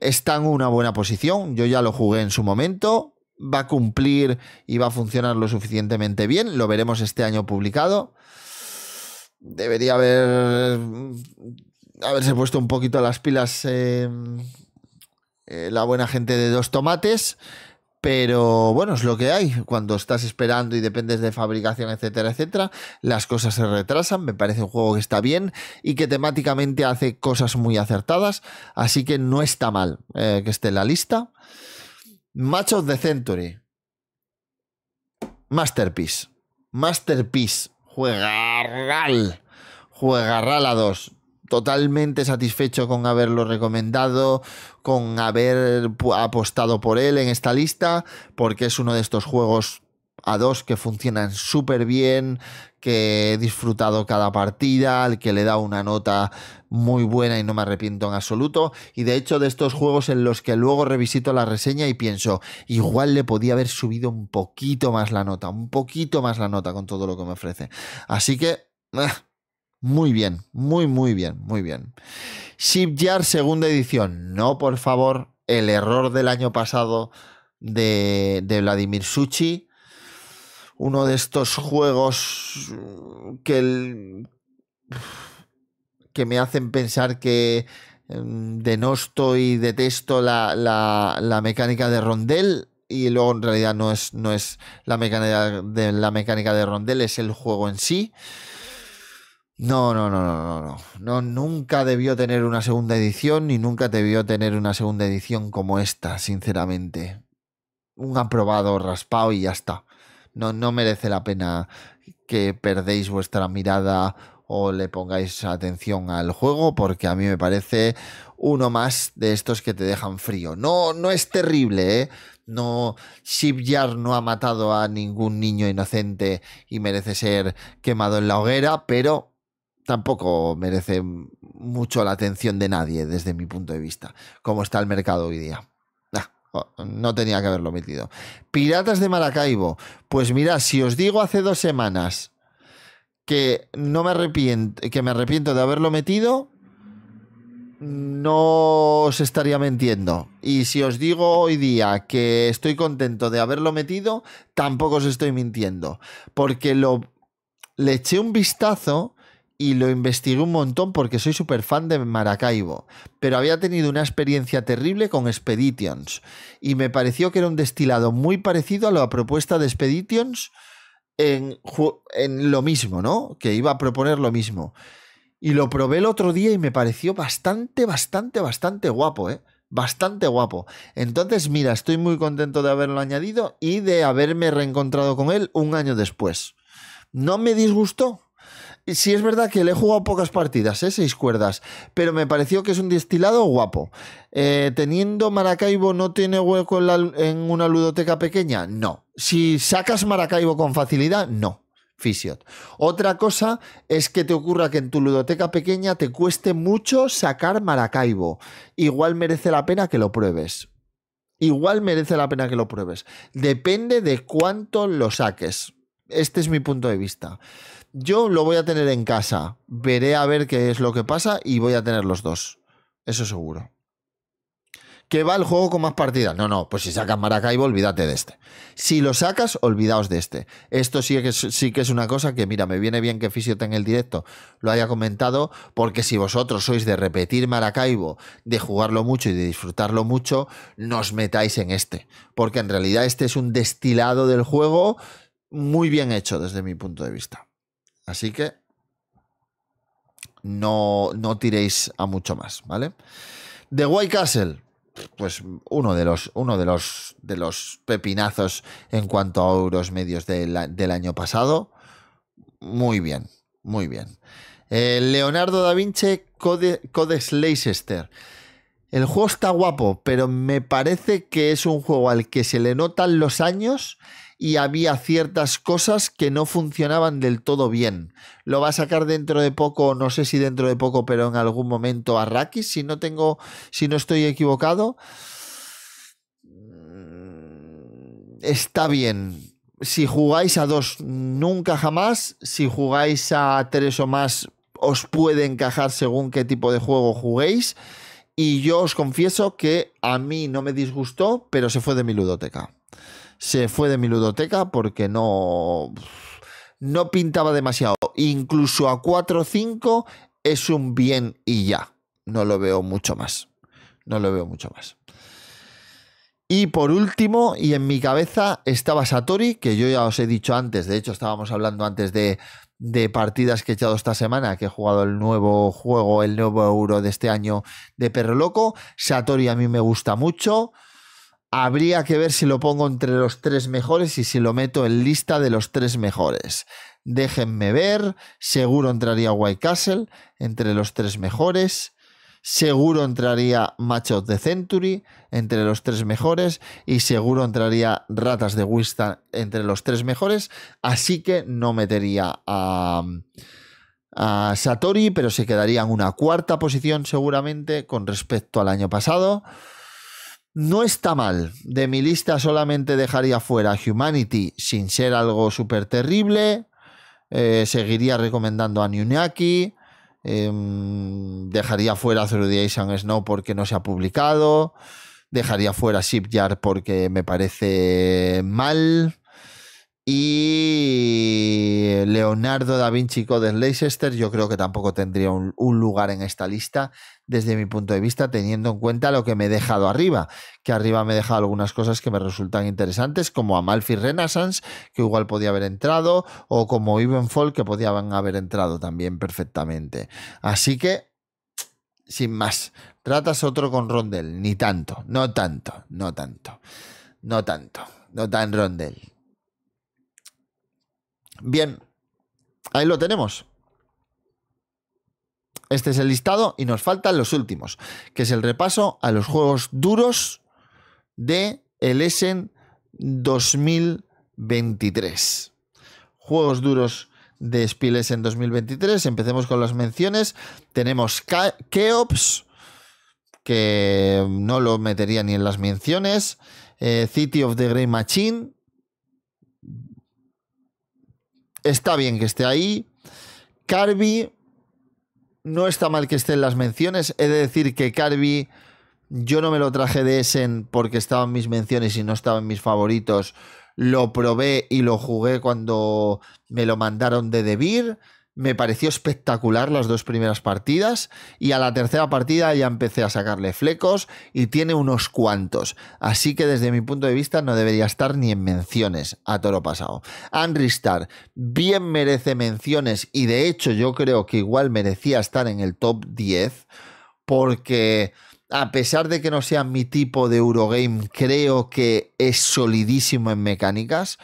está en una buena posición. Yo ya lo jugué en su momento. Va a cumplir y va a funcionar lo suficientemente bien. Lo veremos este año publicado. Debería haber. haberse puesto un poquito las pilas. Eh, eh, la buena gente de dos tomates. Pero bueno, es lo que hay. Cuando estás esperando y dependes de fabricación, etcétera, etcétera, las cosas se retrasan. Me parece un juego que está bien y que temáticamente hace cosas muy acertadas. Así que no está mal eh, que esté en la lista. Match of the Century. Masterpiece. Masterpiece. Juegarral. Juegarral a dos totalmente satisfecho con haberlo recomendado, con haber apostado por él en esta lista, porque es uno de estos juegos a dos que funcionan súper bien, que he disfrutado cada partida, al que le da una nota muy buena y no me arrepiento en absoluto. Y de hecho, de estos juegos en los que luego revisito la reseña y pienso, igual le podía haber subido un poquito más la nota, un poquito más la nota con todo lo que me ofrece. Así que... Muy bien, muy, muy bien, muy bien. Shipyard segunda edición. No, por favor, el error del año pasado de, de Vladimir Suchi. Uno de estos juegos mm, que, que me hacen pensar que mm, denosto y detesto la, mecánica de rondel y luego en realidad no es, no es la, mecánica de, la mecánica de rondel, es el juego en sí. No, no, no, no, no, no. Nunca debió tener una segunda edición ni nunca debió tener una segunda edición como esta, sinceramente. Un aprobado raspado y ya está. No, no merece la pena que perdéis vuestra mirada o le pongáis atención al juego porque a mí me parece uno más de estos que te dejan frío. No, no es terrible, ¿eh? No, Shipyard no ha matado a ningún niño inocente y merece ser quemado en la hoguera, pero tampoco merece mucho la atención de nadie desde mi punto de vista, como está el mercado hoy día. Ah, no tenía que haberlo metido. Piratas de Maracaibo. Pues mira, si os digo hace dos semanas que no me arrepiento, que me arrepiento de haberlo metido, no os estaría mintiendo. Y si os digo hoy día que estoy contento de haberlo metido, tampoco os estoy mintiendo. Porque lo le eché un vistazo y lo investigué un montón porque soy súper fan de Maracaibo, pero había tenido una experiencia terrible con Expeditions y me pareció que era un destilado muy parecido a la propuesta de Expeditions en, en lo mismo, ¿no? Que iba a proponer lo mismo. Y lo probé el otro día y me pareció bastante, bastante, bastante guapo, ¿eh? bastante guapo. Entonces, mira, estoy muy contento de haberlo añadido y de haberme reencontrado con él un año después. No me disgustó, si es verdad que le he jugado pocas partidas, ¿eh? seis cuerdas, pero me pareció que es un destilado guapo. Eh, teniendo Maracaibo, ¿no tiene hueco en, en, una ludoteca pequeña? No. Si sacas Maracaibo con facilidad, no. Fisiot. Otra cosa es que te ocurra que en tu ludoteca pequeña te cueste mucho sacar Maracaibo. Igual merece la pena que lo pruebes. Igual merece la pena que lo pruebes. Depende de cuánto lo saques. Este es mi punto de vista. Yo lo voy a tener en casa. Veré a ver qué es lo que pasa y voy a tener los dos. Eso seguro. ¿qué va el juego con más partidas? No, no, pues si sacas Maracaibo, olvídate de este. Si lo sacas, olvidaos de este. Esto sí que, es, sí que es una cosa que, mira, me viene bien que Fisio en el directo lo haya comentado, porque si vosotros sois de repetir Maracaibo, de jugarlo mucho y de disfrutarlo mucho, nos metáis en este. Porque en realidad este es un destilado del juego muy bien hecho desde mi punto de vista. Así que no, tiréis a mucho más, ¿vale? The White Castle, pues uno de los, uno de los, de los pepinazos en cuanto a euros medios del, año pasado. Muy bien, muy bien. Eh, Leonardo da Vinci Code, Leicester. El juego está guapo, pero me parece que es un juego al que se le notan los años y había ciertas cosas que no funcionaban del todo bien. Lo va a sacar dentro de poco, no sé si dentro de poco, pero en algún momento Arrakis, si no tengo, si no estoy equivocado. Mm, está bien. Si jugáis a dos, nunca jamás. Si jugáis a tres o más, os puede encajar según qué tipo de juego juguéis. Y yo os confieso que a mí no me disgustó, pero se fue de mi ludoteca se fue de mi ludoteca porque no, no pintaba demasiado. Incluso a 4-5 es un bien y ya. No lo veo mucho más. No lo veo mucho más. Y por último, y en mi cabeza estaba Satori, que yo ya os he dicho antes, de hecho estábamos hablando antes de, de partidas que he echado esta semana, que he jugado el nuevo juego, el nuevo euro de este año de Perro Loco. Satori a mí me gusta mucho. Habría que ver si lo pongo entre los tres mejores y si lo meto en lista de los tres mejores. Déjenme ver. Seguro entraría White Castle entre los tres mejores. Seguro entraría Match de Century entre los tres mejores. Y seguro entraría Ratas de Wista entre los tres mejores. Así que no metería a a Satori, pero se quedaría en una cuarta posición seguramente con respecto al año pasado. No está mal. De mi lista solamente dejaría fuera Humanity sin ser algo súper terrible. Eh, seguiría recomendando a Nunaki. Em, dejaría fuera Zero Days and Snow porque no se ha publicado. Dejaría fuera Shipyard porque me parece mal. Y Leonardo da Vinci de Leicester, yo creo que tampoco tendría un, un, lugar en esta lista, desde mi punto de vista, teniendo en cuenta lo que me he dejado arriba. Que arriba me he dejado algunas cosas que me resultan interesantes, como Amalfi Renaissance, que igual podía haber entrado, o como Evenfall, que podían haber entrado también perfectamente. Así que, sin más, tratas otro con Rondel, ni tanto, no tanto, no tanto, no tanto, no tan Rondel. Bien, ahí lo tenemos. Este es el listado y nos faltan los últimos, que es el repaso a los juegos duros de el Essen 2023. Juegos duros de Spiel en 2023. Empecemos con las menciones. Tenemos Keops, que no lo metería ni en las menciones. Eh, City of the Grey Machine, está bien que esté ahí. Carby, no está mal que esté en las menciones. He de decir que Carby, yo no me lo traje de Essen porque estaba en mis menciones y no estaba en mis favoritos. Lo probé y lo jugué cuando me lo mandaron de Debir me pareció espectacular las dos primeras partidas y a la tercera partida ya empecé a sacarle flecos y tiene unos cuantos. Así que desde mi punto de vista no debería estar ni en menciones a toro pasado. Star bien merece menciones y de hecho yo creo que igual merecía estar en el top 10 porque a pesar de que no sea mi tipo de Eurogame, creo que es solidísimo en mecánicas.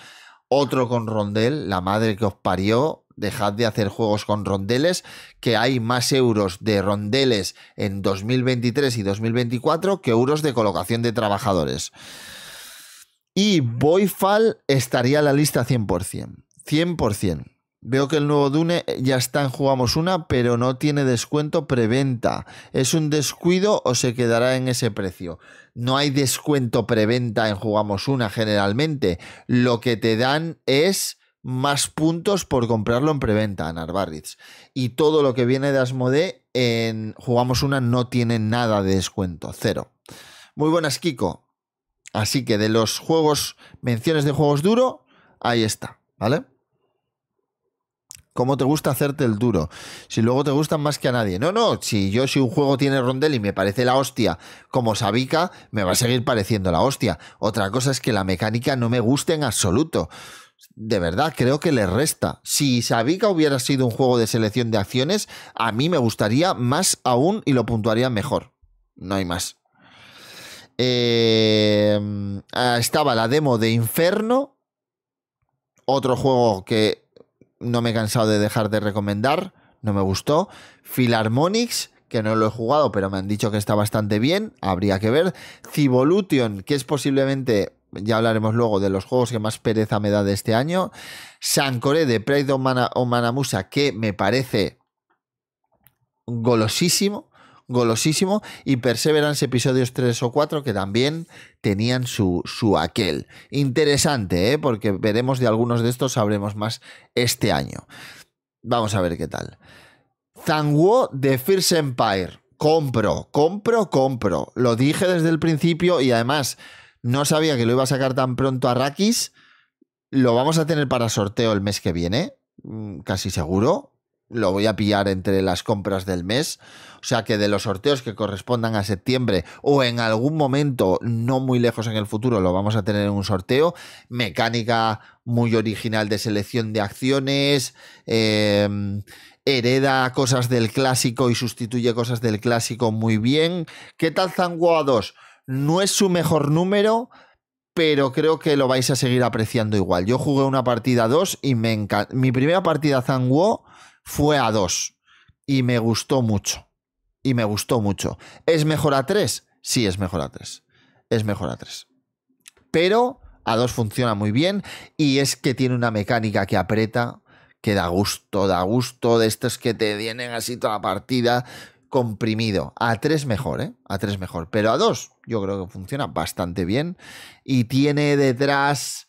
Otro con Rondel, la madre que os parió, dejad de hacer juegos con rondeles, que hay más euros de rondeles en 2023 y 2024 que euros de colocación de trabajadores. Y Boyfall estaría en la lista 100%. 100%. Veo que el nuevo Dune eh, ya está en Jugamos Una, pero no tiene descuento preventa. ¿Es un descuido o se quedará en ese precio? No hay descuento preventa en Jugamos Una generalmente. Lo que te dan es más puntos por comprarlo en preventa en Arbarritz. Y todo lo que viene de Asmodee en Jugamos Una no tiene nada de descuento, cero. Muy buenas, Kiko. Así que de los juegos, menciones de juegos duro, ahí está, ¿vale? ¿Cómo te gusta hacerte el duro? Si luego te gustan más que a nadie. No, no, si yo si un juego tiene rondel y me parece la hostia como Sabica, me va a seguir pareciendo la hostia. Otra cosa es que la mecánica no me guste en absoluto de verdad creo que le resta. Si Sabica hubiera sido un juego de selección de acciones, a mí me gustaría más aún y lo puntuaría mejor. No hay más. Em, ah, estaba la demo de Inferno, otro juego que no me he cansado de dejar de recomendar, no me gustó. Philharmonics, que no lo he jugado, pero me han dicho que está bastante bien, habría que ver. Civolution, que es posiblemente ya hablaremos luego de los juegos que más pereza me da de este año. Sankore de Pride of, Mana, Manamusa, que me parece golosísimo, golosísimo. Y Perseverance episodios 3 o 4, que también tenían su, su aquel. Interesante, ¿eh? porque veremos de algunos de estos, sabremos más este año. Vamos a ver qué tal. Zangwo de First Empire. Compro, compro, compro. Lo dije desde el principio y además no sabía que lo iba a sacar tan pronto a Rakis. Lo vamos a tener para sorteo el mes que viene, mm, casi seguro. Lo voy a pillar entre las compras del mes. O sea que de los sorteos que correspondan a septiembre o en algún momento no muy lejos en el futuro lo vamos a tener en un sorteo. Mecánica muy original de selección de acciones. Em, hereda cosas del clásico y sustituye cosas del clásico muy bien. ¿Qué tal Zanguados? 2? No es su mejor número, pero creo que lo vais a seguir apreciando igual. Yo jugué una partida a dos y me encanta. Mi primera partida Zanguo fue a dos y me gustó mucho. Y me gustó mucho. ¿Es mejor a tres? Sí, es mejor a tres. Es mejor a tres. Pero a dos funciona muy bien y es que tiene una mecánica que aprieta, que da gusto, da gusto de estos que te vienen así toda la partida comprimido. A 3 mejor, ¿eh? A mejor. Pero a 2 yo creo que funciona bastante bien. Y tiene detrás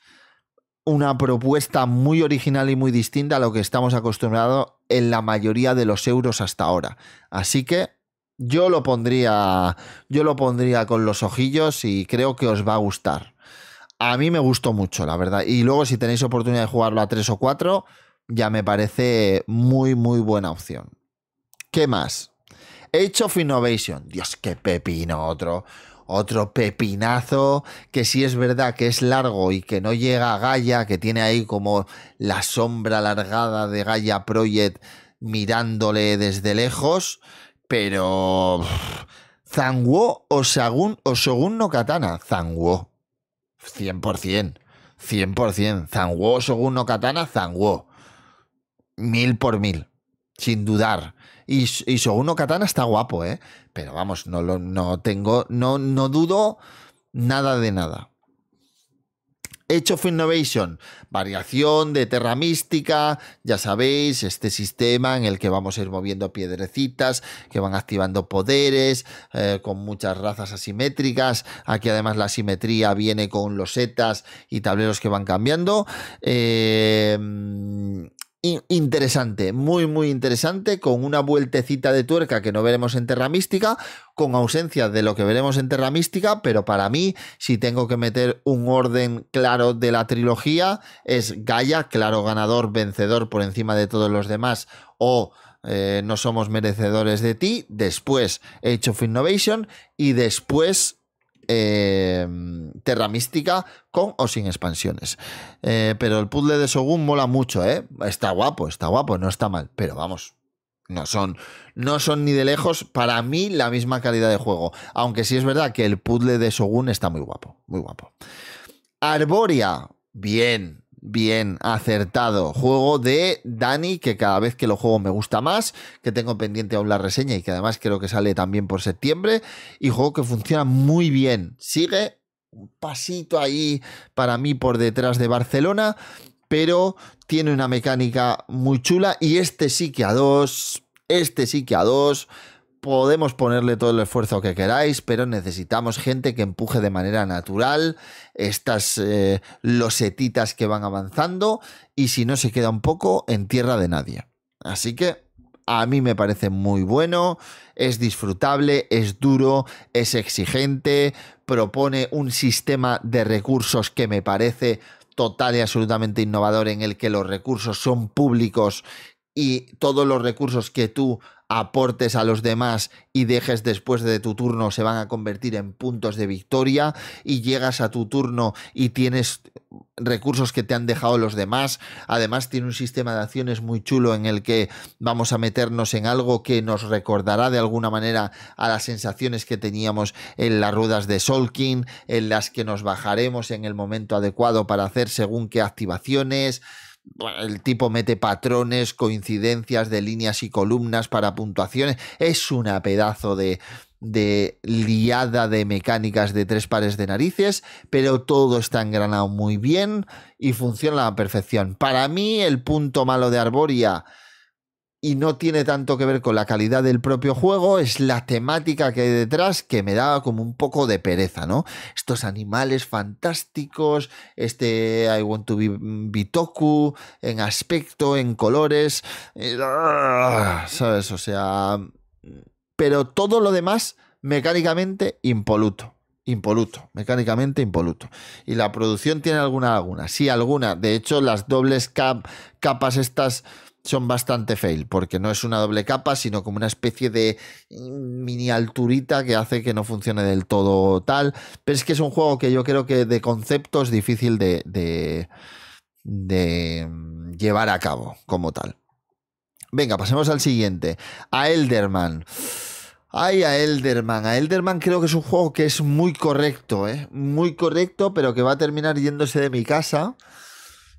una propuesta muy original y muy distinta a lo que estamos acostumbrados en la mayoría de los euros hasta ahora. Así que yo lo pondría. Yo lo pondría con los ojillos y creo que os va a gustar. A mí me gustó mucho, la verdad. Y luego, si tenéis oportunidad de jugarlo a 3 o 4, ya me parece muy, muy buena opción. ¿Qué más? Age of Innovation. Dios, qué pepino otro. Otro pepinazo que sí es verdad que es largo y que no llega a Gaia, que tiene ahí como la sombra alargada de Gaia Project mirándole desde lejos, pero... Zanguo o según o Shogun no Katana. Zanguo 100%. 100%. Zanguo o Shogun no Katana, Zanguo Mil por mil. Sin dudar. Y, y 1 Katana está guapo, ¿eh? Pero vamos, no, lo, tengo, no, no dudo nada de nada. Hecho of Innovation, variación de Terra Mística, ya sabéis, este sistema en el que vamos a ir moviendo piedrecitas que van activando poderes eh, con muchas razas asimétricas. Aquí además la asimetría viene con los losetas y tableros que van cambiando. Eh, interesante, muy, muy interesante, con una vueltecita de tuerca que no veremos en Terra Mística, con ausencia de lo que veremos en Terra Mística, pero para mí, si tengo que meter un orden claro de la trilogía, es Gaia, claro ganador, vencedor por encima de todos los demás, o eh, No somos merecedores de ti, después Age of Innovation y después Em, terra Mística con o sin expansiones. Eh, pero el puzzle de Shogun mola mucho, ¿eh? Está guapo, está guapo, no está mal, pero vamos. No son, no son ni de lejos para mí la misma calidad de juego. Aunque sí es verdad que el puzzle de Shogun está muy guapo, muy guapo. Arboria, bien, Bien, acertado. Juego de Dani, que cada vez que lo juego me gusta más, que tengo pendiente aún la reseña y que además creo que sale también por septiembre. Y juego que funciona muy bien. Sigue un pasito ahí para mí por detrás de Barcelona, pero tiene una mecánica muy chula y este sí que a dos, este sí que a dos podemos ponerle todo el esfuerzo que queráis, pero necesitamos gente que empuje de manera natural estas eh, losetitas que van avanzando y si no se queda un poco en tierra de nadie. Así que a mí me parece muy bueno, es disfrutable, es duro, es exigente, propone un sistema de recursos que me parece total y absolutamente innovador en el que los recursos son públicos y todos los recursos que tú aportes a los demás y dejes después de tu turno se van a convertir en puntos de victoria y llegas a tu turno y tienes recursos que te han dejado los demás. Además tiene un sistema de acciones muy chulo en el que vamos a meternos en algo que nos recordará de alguna manera a las sensaciones que teníamos en las ruedas de Solkin, en las que nos bajaremos en el momento adecuado para hacer según qué activaciones el tipo mete patrones, coincidencias de líneas y columnas para puntuaciones. Es una pedazo de, de liada de mecánicas de tres pares de narices, pero todo está engranado muy bien y funciona a la perfección. Para mí, el punto malo de Arboria y no tiene tanto que ver con la calidad del propio juego, es la temática que hay detrás que me da como un poco de pereza, ¿no? Estos animales fantásticos, este I want to be Bitoku, en aspecto, en colores, eh, ¿sabes? O sea... Pero todo lo demás, mecánicamente, impoluto impoluto, mecánicamente impoluto. Y la producción tiene alguna laguna, sí, alguna. De hecho, las dobles capas estas son bastante fail, porque no es una doble capa, sino como una especie de mini alturita que hace que no funcione del todo tal. Pero es que es un juego que yo creo que de concepto es difícil de, mm, llevar a cabo como tal. Venga, pasemos al siguiente, a Elderman. Ay, a Elderman. A Elderman creo que es un juego que es muy correcto, ¿eh? Muy correcto, pero que va a terminar yéndose de mi casa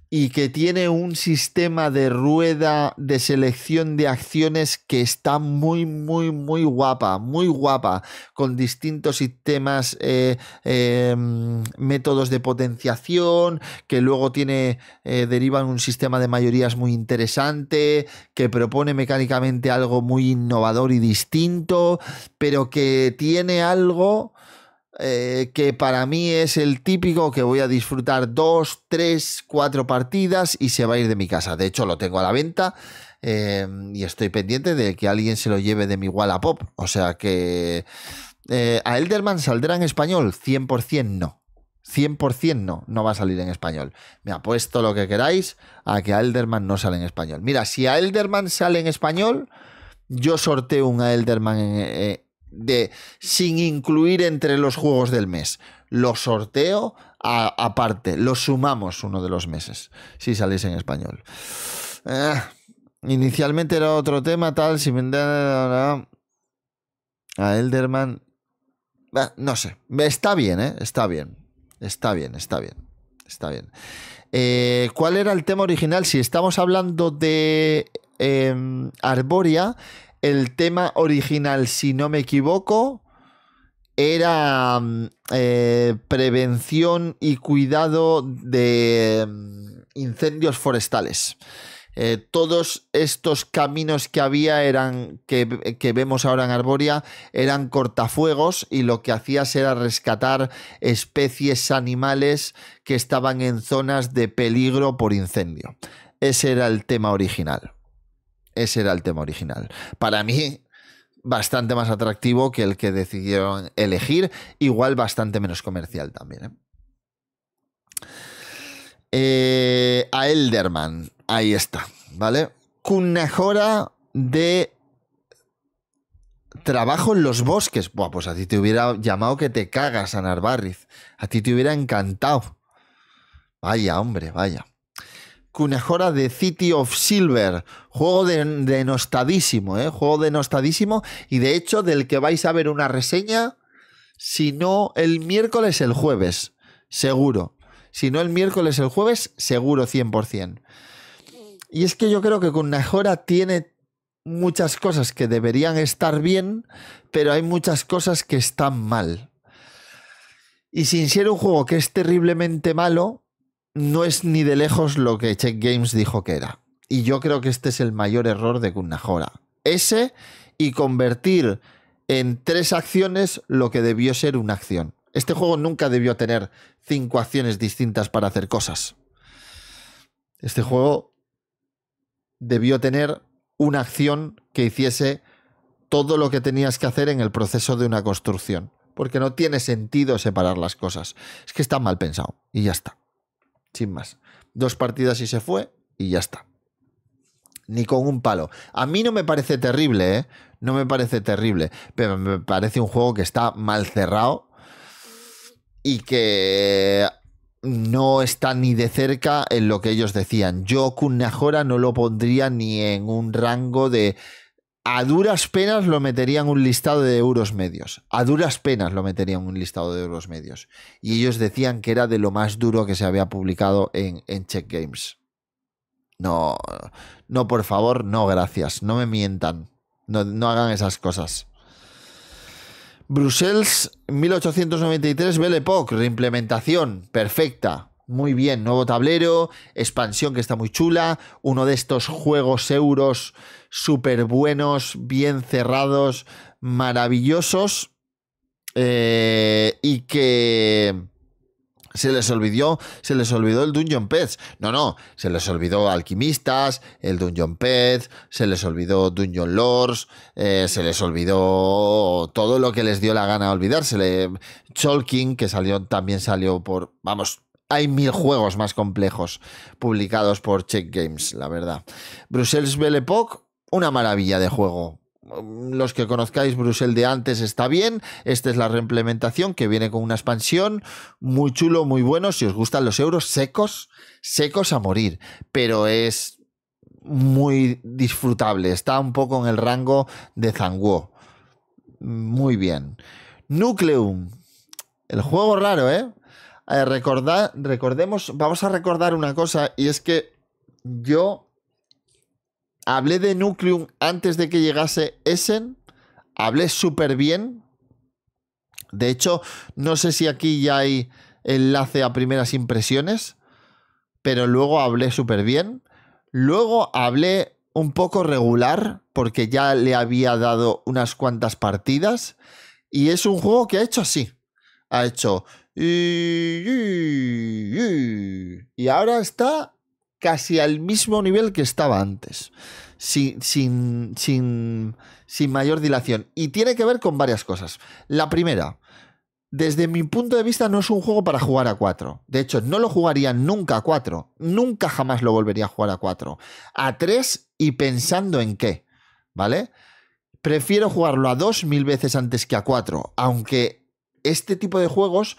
y que tiene un sistema de rueda de selección de acciones que está muy, muy, muy guapa, muy guapa, con distintos sistemas, eh, eh, métodos de potenciación, que luego tiene, eh, deriva un sistema de mayorías muy interesante, que propone mecánicamente algo muy innovador y distinto, pero que tiene algo eh, que para mí es el típico que voy a disfrutar dos, tres, cuatro partidas y se va a ir de mi casa. De hecho, lo tengo a la venta eh, y estoy pendiente de que alguien se lo lleve de mi Wallapop. O sea que... Eh, ¿A Elderman saldrá en español? 100% no. 100% no, no va a salir en español. Me apuesto lo que queráis a que a Elderman no sale en español. Mira, si a Elderman sale en español, yo sorteo un Elderman en, de sin incluir entre los juegos del mes. Lo sorteo aparte, Lo sumamos uno de los meses, si salís en español. Eh, inicialmente era otro tema, tal, si me a Elderman. no sé, está bien, ¿eh? Está bien, está bien, está bien, está bien. Eh, ¿Cuál era el tema original? Si estamos hablando de em, Arboria, el tema original, si no me equivoco, era mm, eh, prevención y cuidado de mm, incendios forestales. Eh, todos estos caminos que había eran que, que, vemos ahora en Arboria eran cortafuegos y lo que hacías era rescatar especies animales que estaban en zonas de peligro por incendio. Ese era el tema original ese era el tema original. Para mí, bastante más atractivo que el que decidieron elegir, igual bastante menos comercial también. ¿eh? Eh, a Elderman, ahí está, ¿vale? mejora de trabajo en los bosques. Buah, pues a ti te hubiera llamado que te cagas a Narváriz. A ti te hubiera encantado. Vaya, hombre, vaya. Cunejora de City of Silver. Juego denostadísimo, ¿eh? Juego denostadísimo. Y de hecho, del que vais a ver una reseña, si no el miércoles, el jueves. Seguro. Si no el miércoles, el jueves, seguro 100%. Y es que yo creo que Cunejora tiene muchas cosas que deberían estar bien, pero hay muchas cosas que están mal. Y sin ser un juego que es terriblemente malo, no es ni de lejos lo que Check Games dijo que era. Y yo creo que este es el mayor error de Kunajora. Ese y convertir en tres acciones lo que debió ser una acción. Este juego nunca debió tener cinco acciones distintas para hacer cosas. Este juego debió tener una acción que hiciese todo lo que tenías que hacer en el proceso de una construcción. Porque no tiene sentido separar las cosas. Es que está mal pensado. Y ya está sin más. Dos partidas y se fue y ya está. Ni con un palo. A mí no me parece terrible, ¿eh? No me parece terrible. Pero me parece un juego que está mal cerrado y que no está ni de cerca en lo que ellos decían. Yo Kunajora, no lo pondría ni en un rango de a duras penas lo meterían un listado de euros medios. A duras penas lo meterían un listado de euros medios. Y ellos decían que era de lo más duro que se había publicado en, en Check Games. No, no, por favor, no, gracias. No me mientan. No, hagan esas cosas. Bruselas 1893, Belle reimplementación perfecta muy bien. Nuevo tablero, expansión que está muy chula, uno de estos juegos euros súper buenos, bien cerrados, maravillosos. Eh, y que se les olvidó, se les olvidó el Dungeon Pets. No, no, se les olvidó Alquimistas, el Dungeon Pets, se les olvidó Dungeon Lords, eh, se les olvidó todo lo que les dio la gana olvidarse, Cholking, que salió, también salió por, vamos, hay mil juegos más complejos publicados por Check Games, la verdad. Brussels Belle una maravilla de juego. Los que conozcáis Brusel de antes está bien. Esta es la reimplementación que viene con una expansión. Muy chulo, muy bueno. Si os gustan los euros secos, secos a morir. Pero es muy disfrutable. Está un poco en el rango de Zanguo. Muy bien. Nucleum. El juego raro, ¿eh? Recordar... recordemos, vamos a recordar una cosa, y es que yo hablé de Nucleum antes de que llegase Essen, hablé súper bien. De hecho, no sé si aquí ya hay enlace a primeras impresiones, pero luego hablé súper bien. Luego hablé un poco regular, porque ya le había dado unas cuantas partidas. Y es un juego que ha hecho así. Ha hecho y ahora está casi al mismo nivel que estaba antes. Sin, sin, mayor dilación. Y tiene que ver con varias cosas. La primera, desde mi punto de vista no es un juego para jugar a 4. De hecho, no lo jugaría nunca a 4. Nunca jamás lo volvería a jugar a 4. A 3 y pensando en qué. ¿Vale? Prefiero jugarlo a 2.000 mil veces antes que a 4. Aunque este tipo de juegos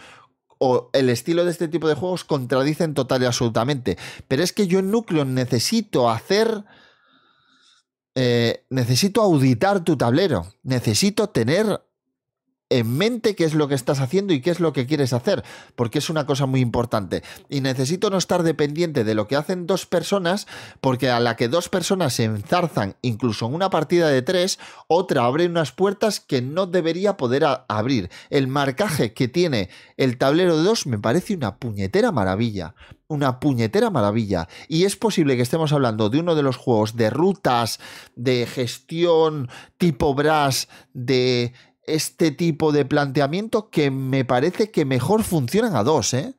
o el estilo de este tipo de juegos contradicen total y absolutamente. Pero es que yo en Nucleon necesito hacer... Eh, necesito auditar tu tablero, necesito tener en mente qué es lo que estás haciendo y qué es lo que quieres hacer, porque es una cosa muy importante. Y necesito no estar dependiente de lo que hacen dos personas, porque a la que dos personas se enzarzan, incluso en una partida de tres, otra abre unas puertas que no debería poder abrir. El marcaje que tiene el tablero de dos me parece una puñetera maravilla una puñetera maravilla. Y es posible que estemos hablando de uno de los juegos de rutas, de gestión tipo Brass, de este tipo de planteamiento que me parece que mejor funcionan a dos, ¿eh?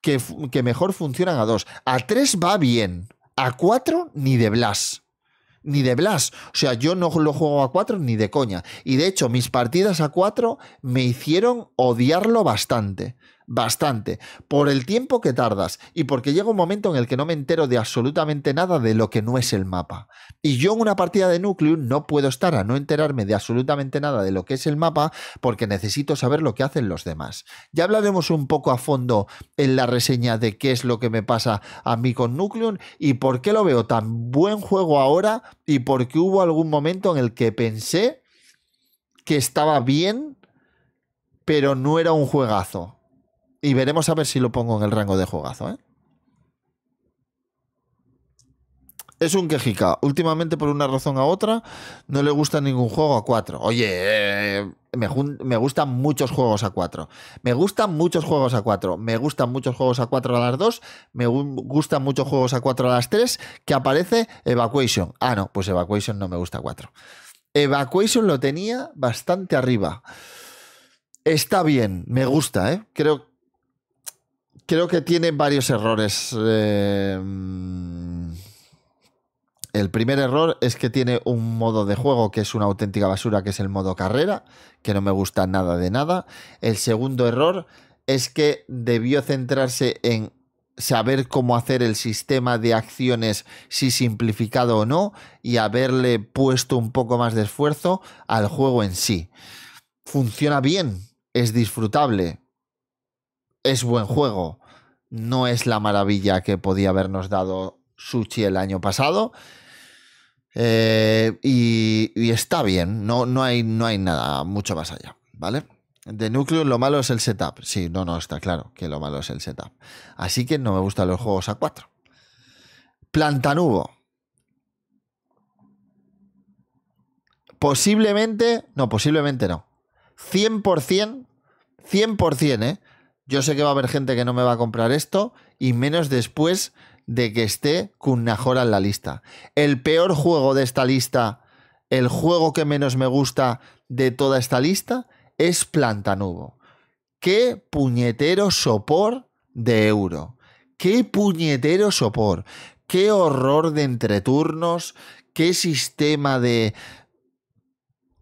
Que, mejor funcionan a dos. A tres va bien, a cuatro ni de Blas ni de Blas. O sea, yo no lo juego a cuatro ni de coña. Y de hecho, mis partidas a cuatro... me hicieron odiarlo bastante bastante, por el tiempo que tardas y porque llega un momento en el que no me entero de absolutamente nada de lo que no es el mapa. Y yo en una partida de núcleo no puedo estar a no enterarme de absolutamente nada de lo que es el mapa porque necesito saber lo que hacen los demás. Ya hablaremos un poco a fondo en la reseña de qué es lo que me pasa a mí con Nucleon y por qué lo veo tan buen juego ahora y por qué hubo algún momento en el que pensé que estaba bien, pero no era un juegazo. Y veremos a ver si lo pongo en el rango de juegazo, ¿eh? Es un quejica. Últimamente, por una razón a otra, no le gusta ningún juego a 4. Oye, eh, me, gustan muchos juegos a 4. Me gustan muchos juegos a 4. Me gustan muchos juegos a 4 a las 2. Me gustan muchos juegos a 4 a las 3. Que aparece Evacuation. Ah, no, pues Evacuation no me gusta 4. Evacuation lo tenía bastante arriba. Está bien, me gusta, ¿eh? Creo, creo que tiene varios errores. Eh, el primer error es que tiene un modo de juego que es una auténtica basura, que es el modo carrera, que no me gusta nada de nada. El segundo error es que debió centrarse en saber cómo hacer el sistema de acciones, si simplificado o no, y haberle puesto un poco más de esfuerzo al juego en sí. Funciona bien, es disfrutable, es buen juego. No es la maravilla que podía habernos dado Sushi el año pasado. Eh, y, está bien, no, no, hay, no hay nada mucho más allá, ¿vale? De núcleo lo malo es el setup. Sí, no, no, está claro que lo malo es el setup. Así que no me gustan los juegos a 4. Plantanubo. Posiblemente, no, posiblemente no. 100%, 100%, ¿eh? Yo sé que va a haber gente que no me va a comprar esto, y menos después de que esté Kunnajora en la lista. El peor juego de esta lista, el juego que menos me gusta de toda esta lista, es Plantanubo. Qué puñetero sopor de euro. Qué puñetero sopor. Qué horror de entreturnos. Qué sistema de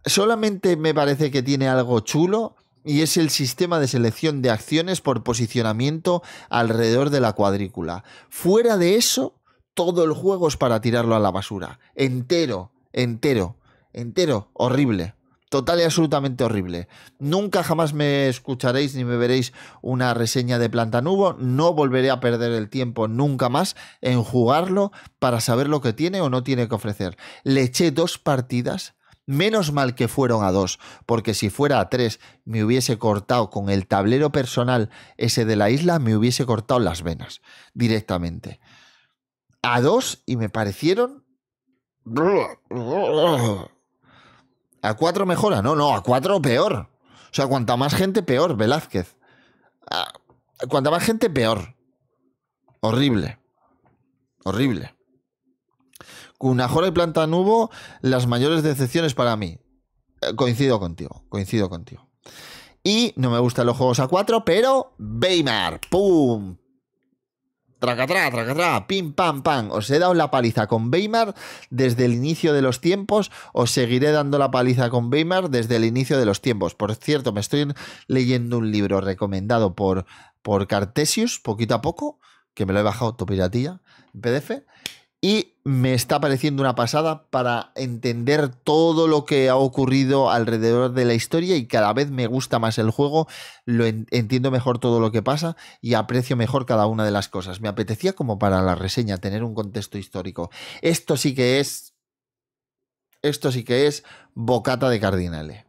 solamente me parece que tiene algo chulo y es el sistema de selección de acciones por posicionamiento alrededor de la cuadrícula. Fuera de eso, todo el juego es para tirarlo a la basura. Entero, entero, entero, horrible. Total y absolutamente horrible. Nunca jamás me escucharéis ni me veréis una reseña de Planta Nubo. No volveré a perder el tiempo nunca más en jugarlo para saber lo que tiene o no tiene que ofrecer. Le eché dos partidas Menos mal que fueron a dos, porque si fuera a tres me hubiese cortado con el tablero personal ese de la isla, me hubiese cortado las venas directamente. A dos y me parecieron... A cuatro mejora, no, no, a cuatro peor. O sea, cuanta más gente, peor, Velázquez. Ah, cuanta más gente, peor. Horrible. Horrible. Cunajora y Planta Nubo, las mayores decepciones para mí. Eh, coincido contigo, coincido contigo. Y no me gustan los juegos a 4, pero ¡Beimar! ¡pum! Tracatrá, tracatrá, pim, pam, pam. Os he dado la paliza con Weimar desde el inicio de los tiempos. Os seguiré dando la paliza con Weimar desde el inicio de los tiempos. Por cierto, me estoy leyendo un libro recomendado por, por Cartesius, poquito a poco, que me lo he bajado tu en PDF. Y me está pareciendo una pasada para entender todo lo que ha ocurrido alrededor de la historia y cada vez me gusta más el juego, lo entiendo mejor todo lo que pasa y aprecio mejor cada una de las cosas. Me apetecía como para la reseña tener un contexto histórico. Esto sí que es... Esto sí que es bocata de cardinales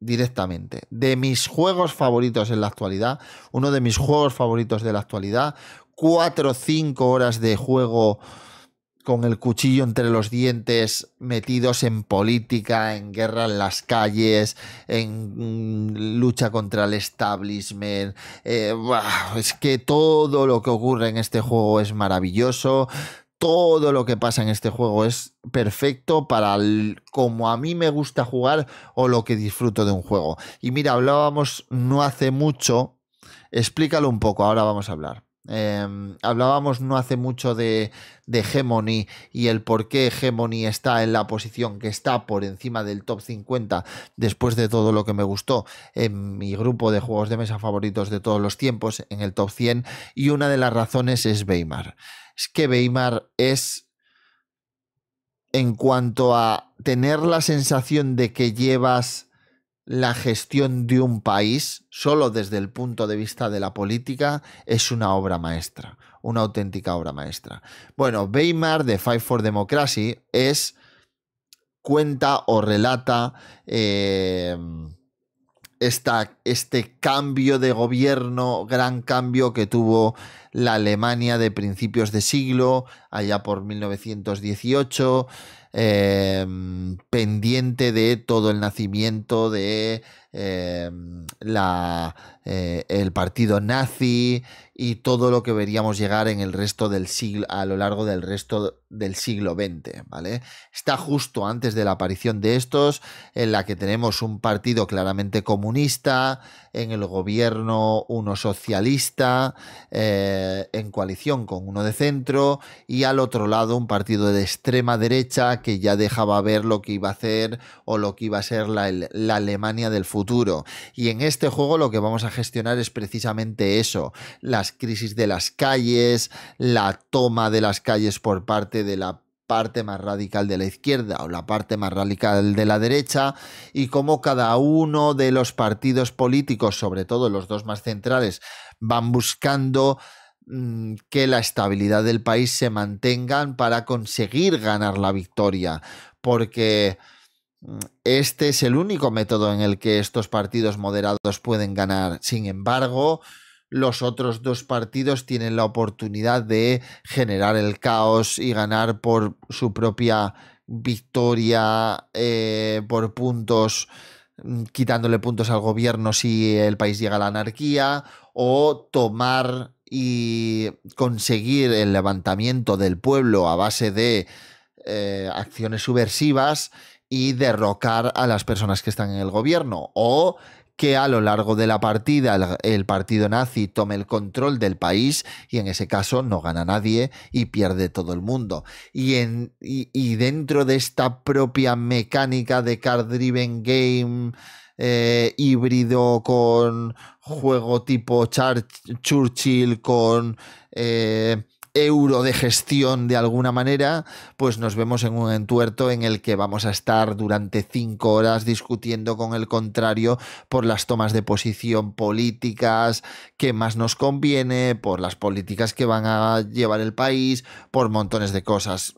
directamente. De mis juegos favoritos en la actualidad, uno de mis juegos favoritos de la actualidad, 4 o 5 horas de juego con el cuchillo entre los dientes, metidos en política, en guerra en las calles, en mm, lucha contra el establishment. Eh, es que todo lo que ocurre en este juego es maravilloso. Todo lo que pasa en este juego es perfecto para el, como a mí me gusta jugar o lo que disfruto de un juego. Y mira, hablábamos no hace mucho. Explícalo un poco, ahora vamos a hablar. Em, hablábamos no hace mucho de, de Hegemony y el por qué Hegemony está en la posición que está por encima del top 50 después de todo lo que me gustó en mi grupo de juegos de mesa favoritos de todos los tiempos, en el top 100, y una de las razones es Weimar. Es que Weimar es, en cuanto a tener la sensación de que llevas la gestión de un país, solo desde el punto de vista de la política, es una obra maestra, una auténtica obra maestra. Bueno, Weimar de Five for Democracy es cuenta o relata em, este cambio de gobierno, gran cambio que tuvo la Alemania de principios de siglo, allá por 1918. Em, pendiente de todo el nacimiento, de Em, la, eh, el partido nazi y todo lo que veríamos llegar en el resto del siglo, a lo largo del resto del siglo XX, ¿vale? Está justo antes de la aparición de estos, en la que tenemos un partido claramente comunista, en el gobierno uno socialista, eh, en coalición con uno de centro, y al otro lado un partido de extrema derecha que ya dejaba ver lo que iba a hacer o lo que iba a ser la, Alemania del futuro. Y en este juego lo que vamos a gestionar es precisamente eso, las crisis de las calles, la toma de las calles por parte de la parte más radical de la izquierda o la parte más radical de la derecha y cómo cada uno de los partidos políticos, sobre todo los dos más centrales, van buscando mm, que la estabilidad del país se mantengan para conseguir ganar la victoria. Porque este es el único método en el que estos partidos moderados pueden ganar. Sin embargo, los otros dos partidos tienen la oportunidad de generar el caos y ganar por su propia victoria, eh, por puntos, mm, quitándole puntos al gobierno si el país llega a la anarquía, o tomar y conseguir el levantamiento del pueblo a base de eh, acciones subversivas y derrocar a las personas que están en el gobierno. O que a lo largo de la partida el, partido nazi tome el control del país y en ese caso no gana nadie y pierde todo el mundo. Y, en, dentro de esta propia mecánica de card-driven game eh, híbrido con juego tipo Churchill, con... Eh, euro de gestión de alguna manera, pues nos vemos en un entuerto en el que vamos a estar durante cinco horas discutiendo con el contrario por las tomas de posición políticas que más nos conviene, por las políticas que van a llevar el país, por montones de cosas.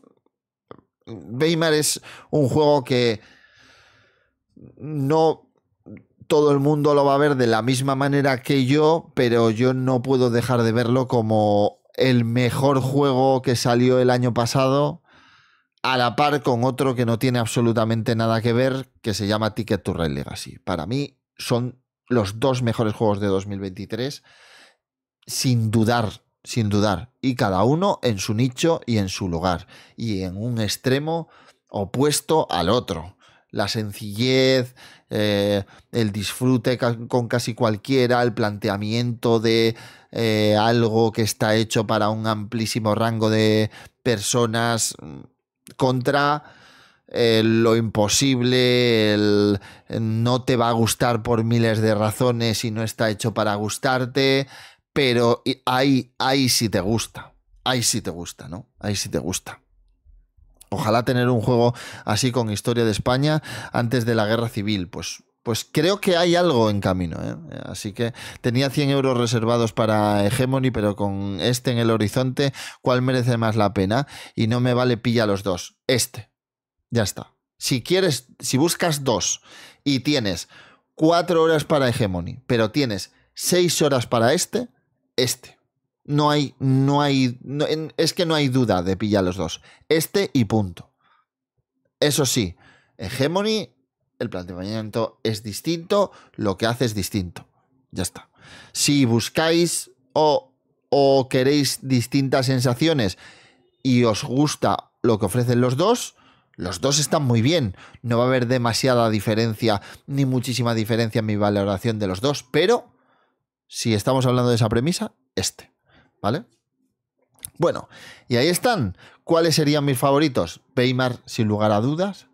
Weimar es un juego que no todo el mundo lo va a ver de la misma manera que yo, pero yo no puedo dejar de verlo como el mejor juego que salió el año pasado a la par con otro que no tiene absolutamente nada que ver, que se llama Ticket to Ride Legacy. Para mí son los dos mejores juegos de 2023, sin dudar, sin dudar. Y cada uno en su nicho y en su lugar, y en un extremo opuesto al otro. La sencillez, eh, el disfrute con casi cualquiera, el planteamiento de eh, algo que está hecho para un amplísimo rango de personas mm, contra eh, lo imposible, no te va a gustar por miles de razones y no está hecho para gustarte, pero hay ahí sí te gusta, ahí sí te gusta, ¿no? Ahí sí te gusta. Ojalá tener un juego así con historia de España antes de la guerra civil, pues pues creo que hay algo en camino. ¿eh? Así que tenía 100 euros reservados para Hegemony, pero con este en el horizonte, ¿cuál merece más la pena? Y no me vale pilla los dos. Este. Ya está. Si quieres, si buscas dos y tienes cuatro horas para Hegemony, pero tienes seis horas para este, este. No hay, no hay, es que no hay duda de pillar los dos. Este y punto. Eso sí, Hegemony el planteamiento es distinto, lo que hace es distinto. Ya está. Si buscáis o, queréis distintas sensaciones y os gusta lo que ofrecen los dos, los dos están muy bien. No va a haber demasiada diferencia ni muchísima diferencia en mi valoración de los dos, pero si estamos hablando de esa premisa, este, ¿vale? Bueno, y ahí están. ¿Cuáles serían mis favoritos? Weimar, sin lugar a dudas.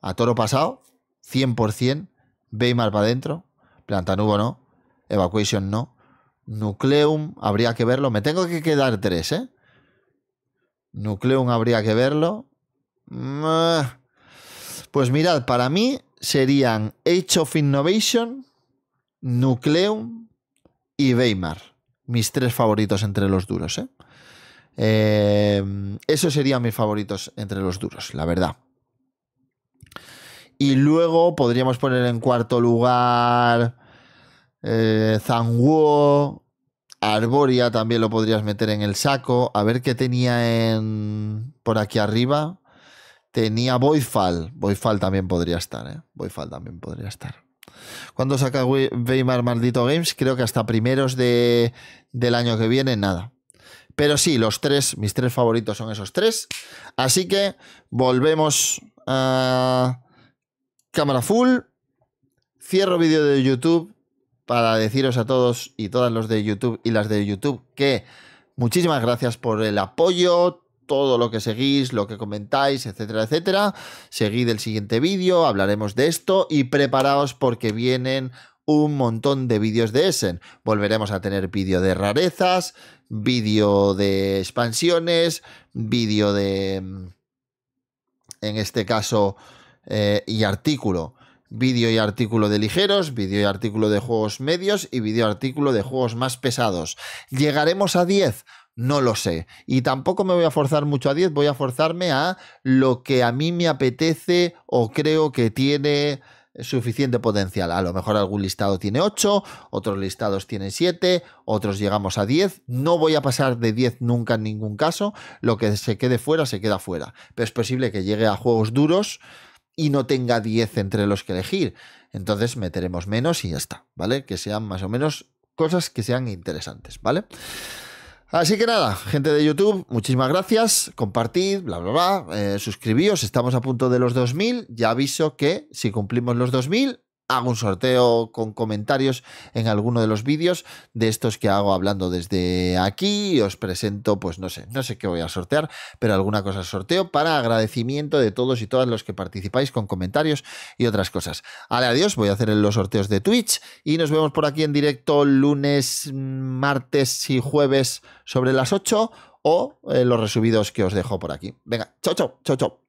A toro pasado, 100%, Weimar para adentro, Plantanubo no, Evacuation no, Nucleum habría que verlo, me tengo que quedar tres, ¿eh? Nucleum habría que verlo. Pues mirad, para mí serían Age of Innovation, Nucleum y Weimar. Mis tres favoritos entre los duros, Eh, eh esos serían mis favoritos entre los duros, la verdad. Y luego podríamos poner en cuarto lugar eh, Arboria también lo podrías meter en el saco. A ver qué tenía en por aquí arriba. Tenía Voidfall. Voidfall también podría estar, ¿eh? también podría estar. ¿Cuándo saca Weimar Maldito Games? Creo que hasta primeros del año que viene, nada. Pero sí, los tres, mis tres favoritos son esos tres. Así que volvemos a cámara full. Cierro vídeo de YouTube para deciros a todos y todas los de YouTube y las de YouTube que muchísimas gracias por el apoyo, todo lo que seguís, lo que comentáis, etcétera, etcétera. Seguid el siguiente vídeo, hablaremos de esto y preparaos porque vienen un montón de vídeos de Essen. Volveremos a tener vídeo de rarezas, vídeo de expansiones, vídeo de... Mm, en este caso eh, y artículo. Vídeo y artículo de ligeros, vídeo y artículo de juegos medios y vídeo y artículo de juegos más pesados. ¿Llegaremos a 10? No lo sé. Y tampoco me voy a forzar mucho a 10, voy a forzarme a lo que a mí me apetece o creo que tiene suficiente potencial. A lo mejor algún listado tiene 8, otros listados tienen 7, otros llegamos a 10. No voy a pasar de 10 nunca en ningún caso. Lo que se quede fuera, se queda fuera. Pero es posible que llegue a juegos duros y no tenga 10 entre los que elegir. Entonces meteremos menos y ya está, ¿vale? Que sean más o menos cosas que sean interesantes, ¿vale? Así que nada, gente de YouTube, muchísimas gracias, compartid, bla, bla, bla, eh, suscribíos, estamos a punto de los 2.000, ya aviso que si cumplimos los 2.000 hago un sorteo con comentarios en alguno de los vídeos de estos que hago hablando desde aquí. Os presento, pues no sé, no sé qué voy a sortear, pero alguna cosa sorteo para agradecimiento de todos y todas los que participáis con comentarios y otras cosas. Vale, adiós, voy a hacer los sorteos de Twitch y nos vemos por aquí en directo lunes, martes y jueves sobre las 8 o eh, los resubidos que os dejo por aquí. Venga, chao, chao, chao, chao.